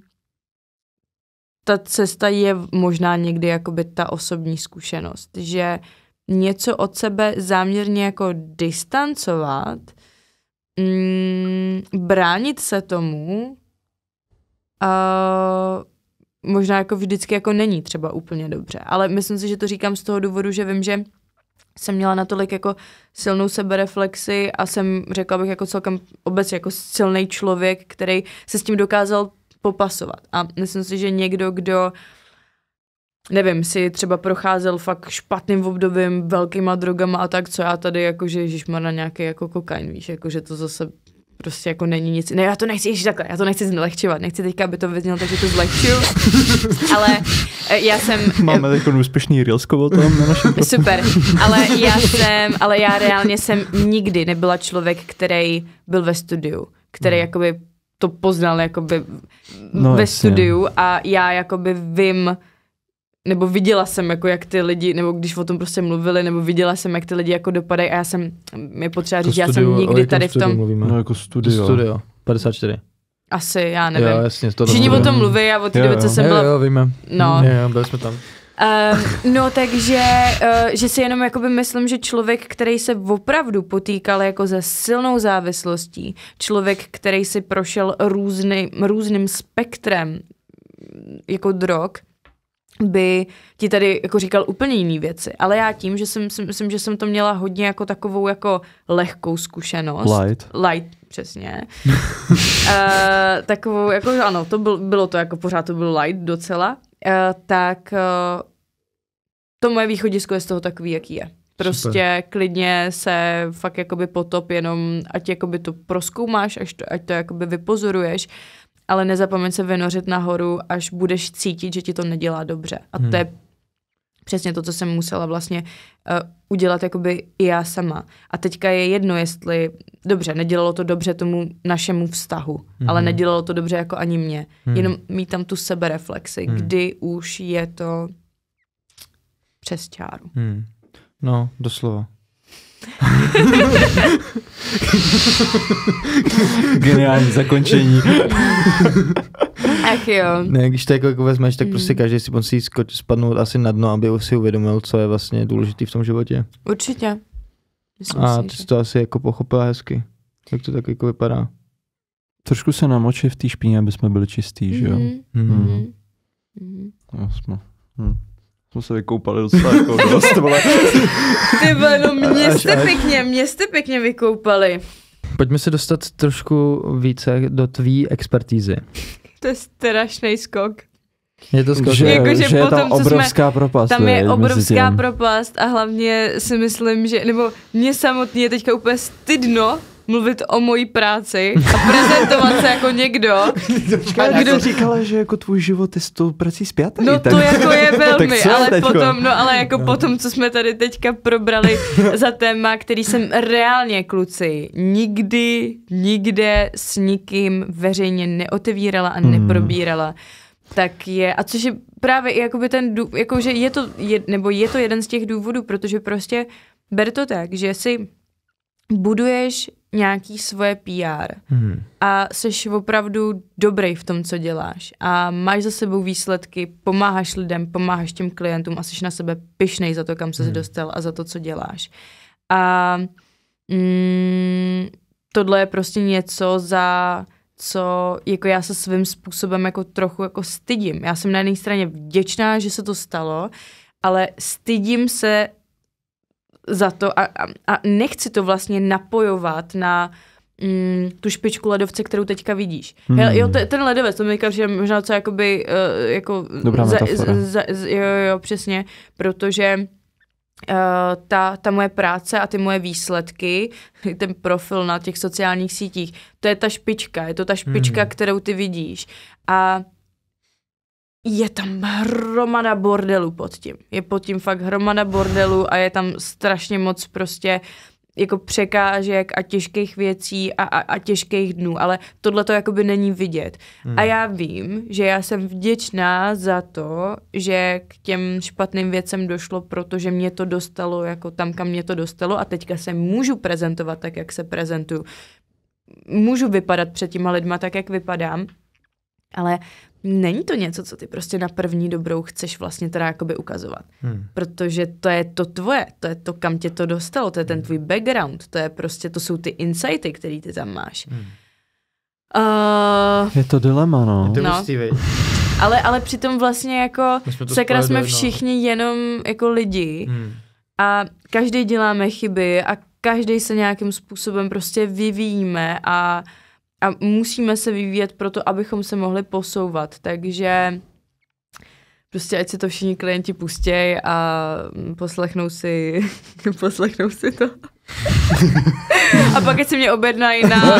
ta cesta je možná někdy jakoby ta osobní zkušenost, že něco od sebe záměrně jako distancovat, mm, bránit se tomu, uh, možná jako vždycky jako není třeba úplně dobře, ale myslím si, že to říkám z toho důvodu, že vím, že jsem měla natolik jako silnou sebereflexi a jsem, řekla bych, jako celkem obecně jako silný člověk, který se s tím dokázal popasovat. A myslím si, že někdo, kdo nevím, si třeba procházel fakt špatným obdobím, velkýma drogama a tak, co já tady, jakože na nějaký jako kokain, víš, jakože to zase prostě jako není nic. Ne, já to nechci, ještě takhle, já to nechci zlehčovat, nechci teďka, aby to vyznělo, takže to zlehčuju, ale eh, já jsem... Máme takový úspěšný o tom na našem profilu. Super, ale já jsem, ale já reálně jsem nikdy nebyla člověk, který byl ve studiu, který hmm. jakoby to poznal jakoby no, ve jasně. studiu a já jakoby vím, nebo viděla jsem, jako jak ty lidi, nebo když o tom prostě mluvili, nebo viděla jsem, jak ty lidi jako dopadají a já jsem, mi potřeba jako říct, já jsem nikdy tady v tom... Mluvíme? No jako studio. Jako studio, 54. Asi, já nevím. Jo, jasně, to Všichni o tom mluví a o té doby, co jsem byla... Jo, jo, víme. No. Jo, jo, byli jsme tam. Uh, no takže, uh, že si jenom jakoby myslím, že člověk, který se opravdu potýkal jako ze silnou závislostí, člověk, který si prošel různý, různým spektrem jako drog, by ti tady jako říkal úplně jiné věci. Ale já tím, že jsem, si myslím, že jsem to měla hodně jako takovou jako lehkou zkušenost. Light. Light, přesně. uh, takovou, jako ano, to byl, bylo to jako pořád to byl light docela. Uh, tak uh, to moje východisko je z toho takový, jaký je. Prostě Super. klidně se fakt jakoby potop jenom, ať jakoby to proskoumáš, až to, ať to jakoby vypozoruješ ale nezapomeň se vynořit nahoru, až budeš cítit, že ti to nedělá dobře. A hmm. to je přesně to, co jsem musela vlastně uh, udělat jakoby i já sama. A teďka je jedno, jestli, dobře, nedělalo to dobře tomu našemu vztahu, hmm ale nedělalo to dobře jako ani mě. Hmm. Jenom mít tam tu sebereflexi, hmm. kdy už je to přes čáru. Hmm. No, doslova. Geniální zakončení. Ach jo. Ne, když to jako, jako vezmeš, tak hmm. prostě každý si musí spadnout asi na dno, aby si uvědomil, co je vlastně důležitý v tom životě. Určitě. Myslím a ty jsi to asi jako pochopila hezky. Jak to tak jako vypadá? Trošku se namočí v té špíně, aby jsme byli čistí, že jo? Mm-hmm. Mm-hmm. Mm-hmm. Jasno. Mm jsme se vykoupali docela jako dost, vole. Ty vole, no mě jste pěkně, mě jste pěkně vykoupali. Pojďme se dostat trošku více do tvý expertízy. To je strašný skok. Je to skok, že, jako, že, že potom, je tam obrovská jsme, propast. Tam je eh, obrovská propast a hlavně si myslím, že, nebo mě samotně je teďka úplně stydno mluvit o mojí práci a prezentovat se jako někdo. Počkej, kdo říkala, že jako tvůj život je s tou prací zpět? No tak... to jako je no, velmi, ale teďko? potom, no ale jako no. potom, co jsme tady teďka probrali za téma, který jsem reálně, kluci, nikdy, nikde s nikým veřejně neotevírala a hmm. neprobírala. Hmm. Tak je, a což je právě jakoby ten, dů, jako že je to, je, nebo je to jeden z těch důvodů, protože prostě ber to tak, že si buduješ nějaký svoje PR hmm. a seš opravdu dobrý v tom, co děláš a máš za sebou výsledky, pomáháš lidem, pomáháš těm klientům a seš na sebe pyšnej za to, kam se hmm. dostal a za to, co děláš. A mm, tohle je prostě něco za co jako já se svým způsobem jako trochu jako stydím. Já jsem na jedné straně vděčná, že se to stalo, ale stydím se za to a, a, a nechci to vlastně napojovat na mm, tu špičku ledovce, kterou teďka vidíš. Hmm. Hele, jo, te, ten ledovec, to mi říkám, že možná co jakoby, uh, jako... Dobrá za, za, z, jo, jo, přesně, protože uh, ta, ta moje práce a ty moje výsledky, ten profil na těch sociálních sítích, to je ta špička, je to ta špička, mm. kterou ty vidíš. A je tam hromada bordelů pod tím. Je pod tím fakt hromada bordelů a je tam strašně moc prostě jako překážek a těžkých věcí a, a, a těžkých dnů, ale tohle to jakoby není vidět. Hmm. A já vím, že já jsem vděčná za to, že k těm špatným věcem došlo, protože mě to dostalo jako tam, kam mě to dostalo a teďka se můžu prezentovat tak, jak se prezentuju. Můžu vypadat před těma lidma tak, jak vypadám, ale není to něco, co ty prostě na první dobrou chceš vlastně teda jakoby ukazovat. Hmm. Protože to je to tvoje, to je to, kam tě to dostalo, to je ten hmm. tvůj background, to je prostě, to jsou ty insighty, které ty tam máš. Hmm. Uh, je to dilema, no. Je to no. Hustý, ale, ale přitom vlastně jako sakra jsme všichni no. jenom jako lidi hmm. a každý děláme chyby a každý se nějakým způsobem prostě vyvíjíme a uh, a musíme se vyvíjet proto, abychom se mohli posouvat. Takže prostě ať se to všichni klienti pustějí a poslechnou si, poslechnou si to. a pak, si mě objednají na,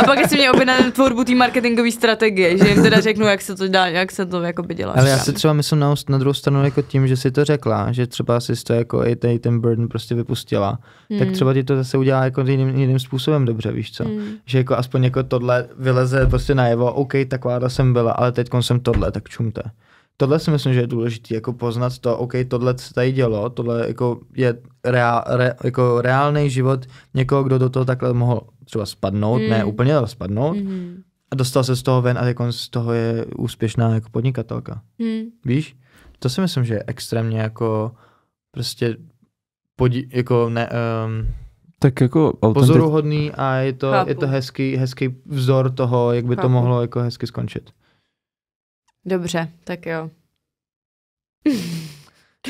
a pak, si mě objednají na tvorbu té marketingové strategie, že jim teda řeknu, jak se to dá, jak se to jakoby dělá. Ale já si třeba myslím na, na druhou stranu jako tím, že si to řekla, že třeba si to jako i ten, ten burden prostě vypustila, hmm. tak třeba ti to zase udělá jako jiným, jiným způsobem dobře, víš co? Hmm. Že jako aspoň jako tohle vyleze prostě najevo, OK, taková jsem byla, ale teď jsem tohle, tak čumte tohle si myslím, že je důležité, jako poznat to, OK, tohle se tady dělo, tohle jako je reál, re, jako reálný život někoho, kdo do toho takhle mohl třeba spadnout, mm. ne úplně, ale spadnout. Mm. A dostal se z toho ven a jako z toho je úspěšná jako podnikatelka. Mm. Víš? To si myslím, že je extrémně jako prostě podí, jako ne, um, tak jako autentic... pozoruhodný a je to, Chápu. je to hezký, hezký vzor toho, jak by Chápu. to mohlo jako hezky skončit. Dobře, tak jo.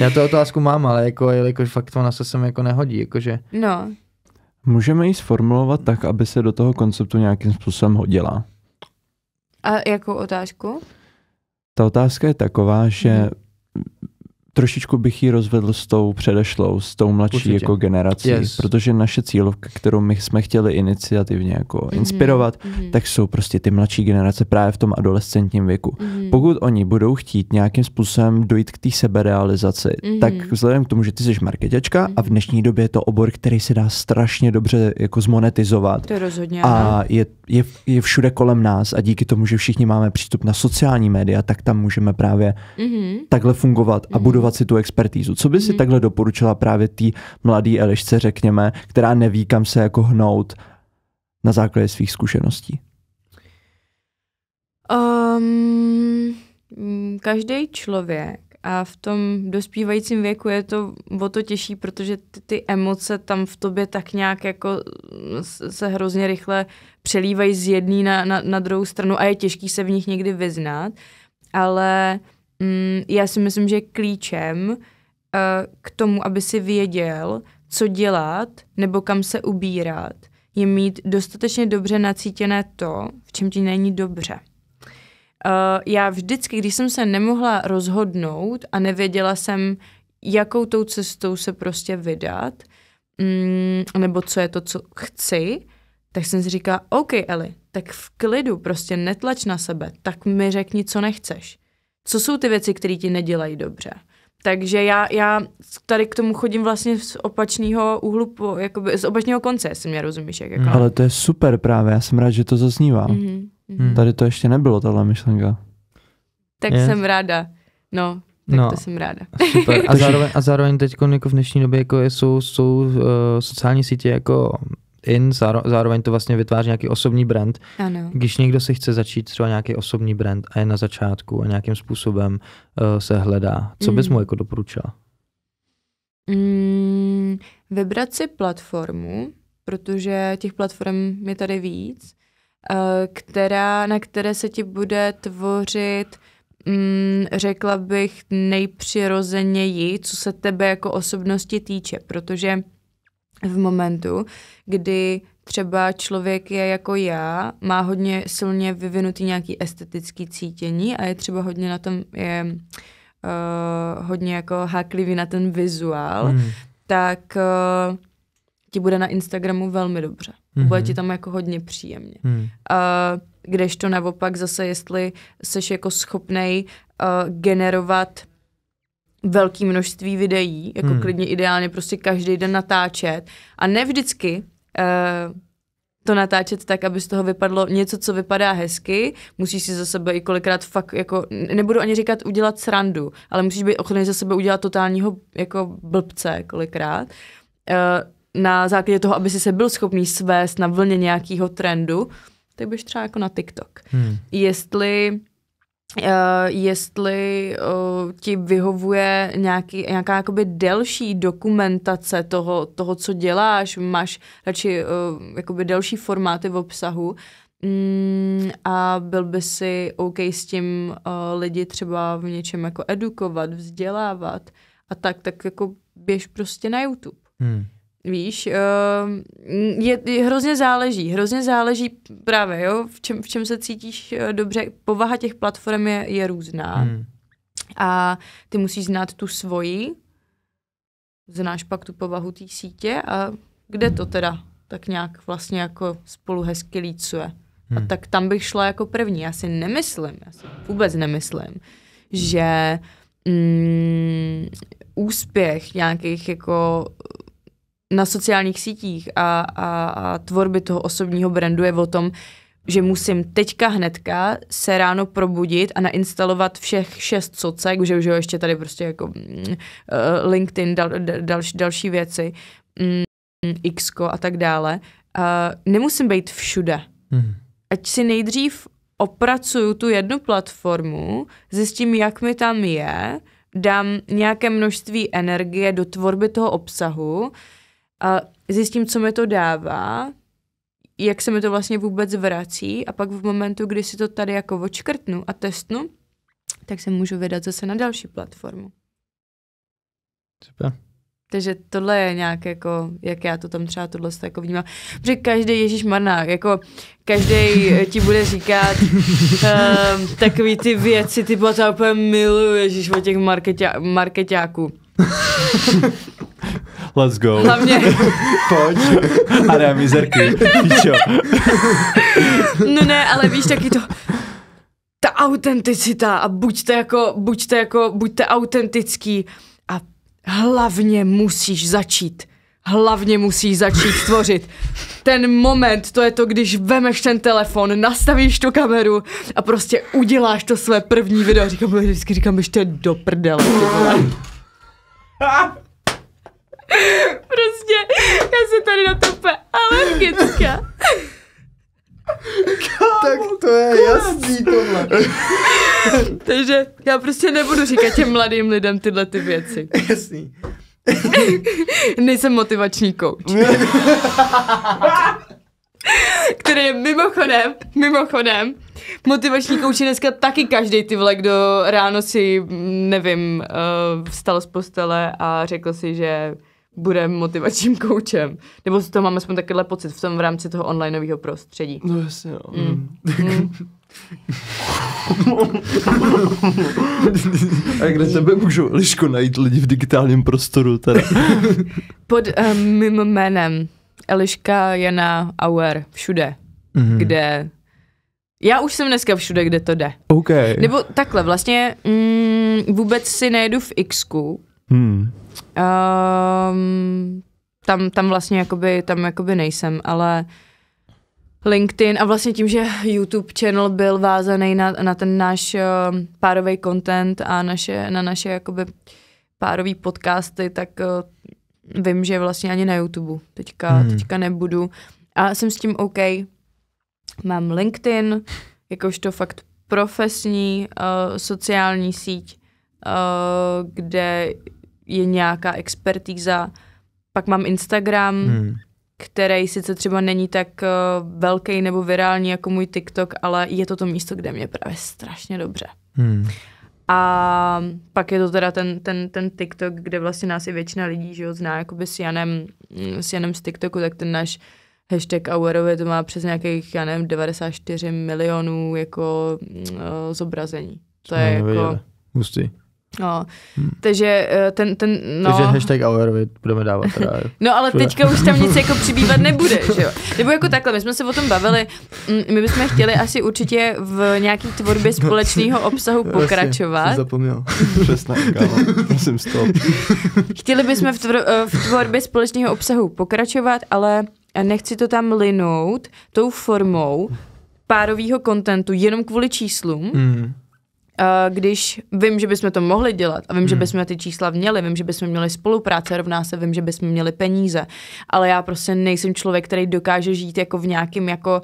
Já tu otázku mám, ale jako, jelikož fakt ona se sem jako nehodí, jakože... No. Můžeme ji sformulovat tak, aby se do toho konceptu nějakým způsobem hodila. A jakou otázku? Ta otázka je taková, že mhm trošičku bych ji rozvedl s tou předešlou, s tou mladší Určitě. jako generací, yes. protože naše cílovka, kterou my jsme chtěli iniciativně jako mm-hmm. inspirovat, mm-hmm. tak jsou prostě ty mladší generace právě v tom adolescentním věku. Mm-hmm. Pokud oni budou chtít nějakým způsobem dojít k té seberealizaci, mm-hmm. tak vzhledem k tomu, že ty jsi marketačka mm-hmm. a v mhm. dnešní době je to obor, který se dá strašně dobře jako zmonetizovat. To rozhodně. A je, je, je všude kolem nás a díky tomu, že všichni máme přístup na sociální média, tak tam můžeme právě mm-hmm. takhle fungovat a mm-hmm. budou budovat si tu expertízu. Co by si mm. takhle doporučila právě té mladé Elišce, řekněme, která neví, kam se jako hnout na základě svých zkušeností? Um, každý člověk a v tom dospívajícím věku je to o to těžší, protože ty, ty emoce tam v tobě tak nějak jako se hrozně rychle přelívají z jedné na, na, na druhou stranu a je těžký se v nich někdy vyznat, ale uh, Mm, já si myslím, že klíčem uh, k tomu, aby si věděl, co dělat nebo kam se ubírat, je mít dostatečně dobře nacítěné to, v čem ti není dobře. Uh, já vždycky, když jsem se nemohla rozhodnout a nevěděla jsem, jakou tou cestou se prostě vydat, mm, nebo co je to, co chci, tak jsem si říkala, OK, Eli, tak v klidu, prostě netlač na sebe, tak mi řekni, co nechceš co jsou ty věci, které ti nedělají dobře. Takže já, já tady k tomu chodím vlastně z opačného úhlu, po, jakoby, z opačného konce, jestli mě rozumíš. Jak, jako. Mhm. Ale to je super právě, já jsem rád, že to zaznívá. Mm-hmm. Tady to ještě nebylo, tahle myšlenka. Tak yes. jsem ráda. No, tak no, to jsem ráda. Super. A zároveň, a zároveň teď jako v dnešní době jako jsou, jsou uh, sociální sítě jako in, záro, zároveň to vlastně vytváří nějaký osobní brand. Ano. Když někdo si chce začít třeba nějaký osobní brand a je na začátku a nějakým způsobem uh, se hledá, co mm. bys mu jako doporučila? Mm, vybrat si platformu, protože těch platform je tady víc, uh, která, na které se ti bude tvořit mm, řekla bych nejpřirozeněji, co se tebe jako osobnosti týče, protože v momentu, kdy třeba člověk je jako já, má hodně silně vyvinutý nějaký estetický cítění a je třeba hodně na tom, je uh, hodně jako háklivý na ten vizuál, mm. tak uh, ti bude na Instagramu velmi dobře. Mm-hmm. Bude ti tam jako hodně příjemně. Mm. Uh, kdežto naopak zase, jestli seš jako schopnej uh, generovat velké množství videí, jako hmm. klidně ideálně prostě každý den natáčet a ne vždycky uh, to natáčet tak, aby z toho vypadlo něco, co vypadá hezky, musíš si za sebe i kolikrát fakt, jako, nebudu ani říkat udělat srandu, ale musíš být ochotný za sebe udělat totálního, jako, blbce kolikrát, uh, na základě toho, aby si se byl schopný svést na vlně nějakého trendu, tak byš třeba jako na TikTok. Hmm. Jestli Uh, jestli uh, ti vyhovuje nějaký, nějaká jakoby delší dokumentace toho, toho, co děláš, máš radši uh, jakoby delší formáty v obsahu mm, a byl by si OK s tím uh, lidi třeba v něčem jako edukovat, vzdělávat a tak, tak jako běž prostě na YouTube. Hmm. Víš, ehm, je, je, hrozně záleží, hrozně záleží právě, jo, v čem, v čem se cítíš eh, dobře. Povaha těch platform je, je různá hmm. a ty musíš znát tu svoji, znáš pak tu povahu té sítě a kde to teda tak nějak vlastně jako spolu hezky lícuje. Hmm. A tak tam bych šla jako první. Já si nemyslím, já si vůbec nemyslím, že mm, úspěch nějakých jako na sociálních sítích a, a, a tvorby toho osobního brandu je o tom, že musím teďka hnedka se ráno probudit a nainstalovat všech šest socek, že už jo, ještě tady prostě jako uh, LinkedIn, dal, dal, další věci, um, mm, X a tak dále. Uh, nemusím být všude. Hmm. Ať si nejdřív opracuju tu jednu platformu, zjistím, jak mi tam je, dám nějaké množství energie do tvorby toho obsahu, a zjistím, co mi to dává, jak se mi to vlastně vůbec vrací a pak v momentu, kdy si to tady jako očkrtnu a testnu, tak se můžu vydat zase na další platformu. Super. Takže tohle je nějak jako, jak já to tam třeba tohle jako vnímám. Protože každý Ježíš Marná, jako každý eh, ti bude říkat uh, takový ty věci, ty to úplně miluju Ježíš o těch marketě, let's go. Hlavně. Pojď. A já mi Píčo. no ne, ale víš, taky to ta autenticita a buďte jako, buďte jako, buďte autentický a hlavně musíš začít hlavně musíš začít tvořit. Ten moment, to je to, když vemeš ten telefon, nastavíš tu kameru a prostě uděláš to své první video. Říkám, vždycky říkám, ještě do prdele. Prostě, já se tady na to úplně alergická. Kámo, tak to je kurac. jasný tohle. Takže já prostě nebudu říkat těm mladým lidem tyhle ty věci. Jasný. Nejsem motivační coach. Který je mimochodem, mimochodem, motivační kouči dneska taky každý ty vole, kdo ráno si, nevím, eh, vstal z postele a řekl si, že bude motivačním koučem. Nebo z toho máme aspoň takovýhle pocit v tom v rámci toho onlineového prostředí. No jasně, no. Mm. Mm. mm. A kde tebe můžu Liško, najít lidi v digitálním prostoru teda? Pod um, mým jménem Eliška Jana Auer, všude, mm-hmm. kde... Já už jsem dneska všude, kde to jde. Okay. Nebo takhle, vlastně mm, vůbec si nejdu v X-ku, hmm Um, tam, tam vlastně jakoby, tam jakoby nejsem, ale LinkedIn a vlastně tím, že YouTube channel byl vázaný na, na ten náš uh, ehm, párový content a naše, na naše jakoby párový podcasty, tak uh, vím, že vlastně ani na YouTube teďka, hmm. teďka nebudu. A jsem s tím OK. Mám LinkedIn, jakožto fakt profesní uh, sociální síť, uh, kde je nějaká expertíza. Pak mám Instagram, hmm. který sice třeba není tak uh, eh, velký nebo virální jako můj TikTok, ale je to to místo, kde mě právě strašně dobře. Hmm. A pak je to teda ten, ten, ten TikTok, kde vlastně nás i většina lidí že jo, zná jakoby s Janem, mm, s Janem z TikToku, tak ten náš hashtag Auerovi to má přes nějakých, já nevím, 94 milionů jako uh, zobrazení. To je no, jako... Hustý. No, hmm. takže eh, ten, ten, no. Takže hashtag Auerovi budeme dávat teda. no ale všude. teďka už tam nic jako přibývat nebude, že jo. Nebo jako takhle, my jsme se o tom bavili, mm, my bychom chtěli asi určitě v nějaký tvorbě společného obsahu pokračovat. Jasně, zapomněl. Přesná Musím stop. chtěli bychom v, tvor, eh, v tvorbě společného obsahu pokračovat, ale nechci to tam linout tou formou párového kontentu jenom kvůli číslům, mm Eh, když vím, že bychom to mohli dělat a vím, hmm. že bychom ty čísla měli, vím, že bychom měli spolupráce, rovná se, vím, že bychom měli peníze, ale já prostě nejsem člověk, který dokáže žít jako v nějakém jako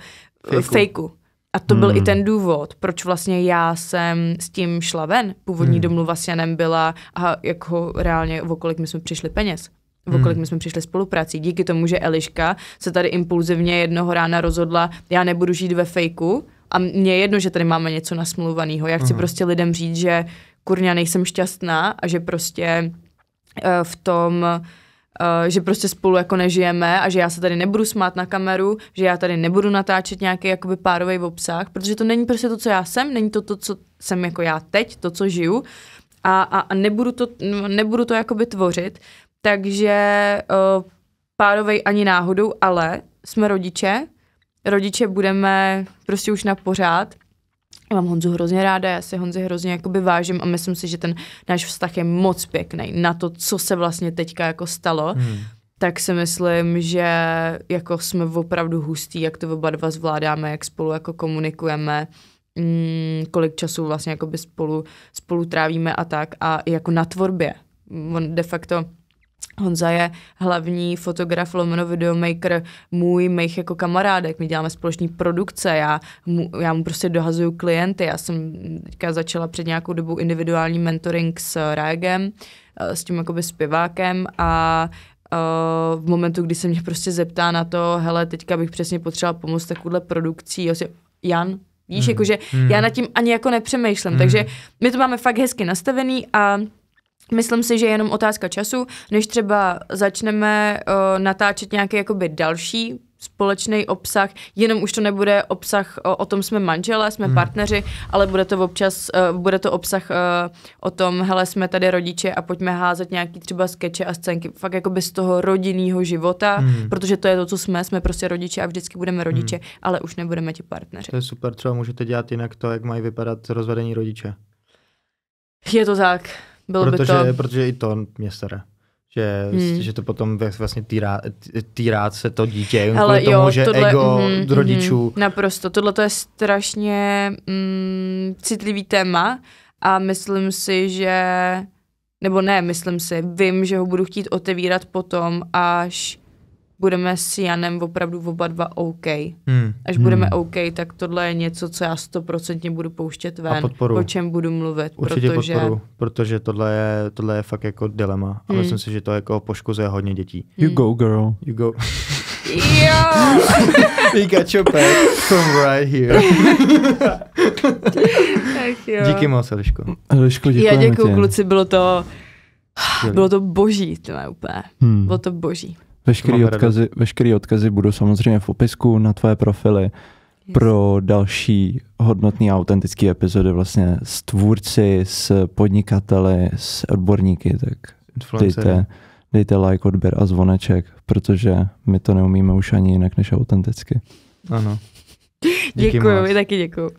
eh, fejku. fejku. A to byl hmm. i ten důvod, proč vlastně já jsem s tím šla ven. Původní hmm. domluva s Janem byla, a jako reálně, o kolik my jsme přišli peněz hmm. o kolik my jsme přišli spoluprací. Díky tomu, že Eliška se tady impulzivně jednoho rána rozhodla, já nebudu žít ve fejku, a mně je jedno, že tady máme něco nasmluvaného. Já chci mm. prostě lidem říct, že kurňa nejsem šťastná a že prostě uh, v tom Uh, že prostě spolu jako nežijeme a že já se tady nebudu smát na kameru, že já tady nebudu natáčet nějaký jakoby párový obsah, protože to není prostě to, co já jsem, není to to, co jsem jako já teď, to, co žiju a, a, a nebudu, to, nebudu to jakoby tvořit, takže uh, párovej ani náhodou, ale jsme rodiče, rodiče budeme prostě už na pořád. Já mám Honzu hrozně ráda, já si Honzi hrozně jakoby vážím a myslím si, že ten náš vztah je moc pěkný na to, co se vlastně teďka jako stalo. Hmm. Tak si myslím, že jako jsme opravdu hustí, jak to oba dva zvládáme, jak spolu jako komunikujeme, mm, kolik času vlastně by spolu, spolu trávíme a tak a jako na tvorbě. On de facto Honza je hlavní fotograf, lomeno videomaker, můj, mých jako kamarádek, my děláme společní produkce, já mu, já mu prostě dohazuju klienty, já jsem teďka začala před nějakou dobou individuální mentoring s Rágem, eh, s tím jakoby zpěvákem a Uh, v momentu, kdy se mě prostě zeptá na to, hele, teďka bych přesně potřeboval pomoct takovouhle produkcí, jo, si, Jan, víš, mm. jakože mm. já nad tím ani jako nepřemýšlím, mm. takže my to máme fakt hezky nastavený a Myslím si, že je jenom otázka času, než třeba začneme uh, natáčet nějaký jakoby další společný obsah, jenom už to nebude obsah o, eh, o tom jsme manželé, jsme hmm. partneři, ale bude to občas, uh, bude to obsah uh, o tom, hele, jsme tady rodiče a pojďme házet nějaký třeba skeče a scénky, fakt jako z toho rodinného života, hmm. protože to je to, co jsme, jsme prostě rodiče a vždycky budeme hmm. rodiče, hmm. ale už nebudeme ti partneři. To je super, třeba můžete dělat jinak to, jak mají vypadat rozvedení rodiče. Je to tak. Bylo protože, by to... protože i to mě sere. Že, hmm. že to potom vlastně týrá, týrá se to dítě, Ale kvůli jo, tomu, že tohle, ego mm, rodičů. Mm, naprosto, tohle to je strašně mm, citlivý téma a myslím si, že, nebo ne, myslím si, vím, že ho budu chtít otevírat potom, až budeme s Janem opravdu oba dva OK. Hmm. Až hmm. budeme OK, tak tohle je něco, co já stoprocentně budu pouštět ven, o čem budu mluvit. Určitě protože... podporu, protože tohle je, tohle je fakt jako dilema. Hmm. A myslím si, že to jako poškozuje hodně dětí. Hmm. You go, girl. You go. Jo! you got your back from right here. tak jo. Díky moc, Eliško. Eliško, Já děkuji, kluci, bylo to... Bylo to boží, to je úplně. Hmm. Bylo to boží. Veškerý odkazy, veškerý odkazy budou samozřejmě v popisku na tvé profily yes. pro další hodnotný a autentický epizody vlastně s tvůrci, s podnikateli, s odborníky, tak dejte, dejte like, odběr a zvoneček, protože my to neumíme už ani jinak než autenticky. Ano. Děkuji, taky děkuji.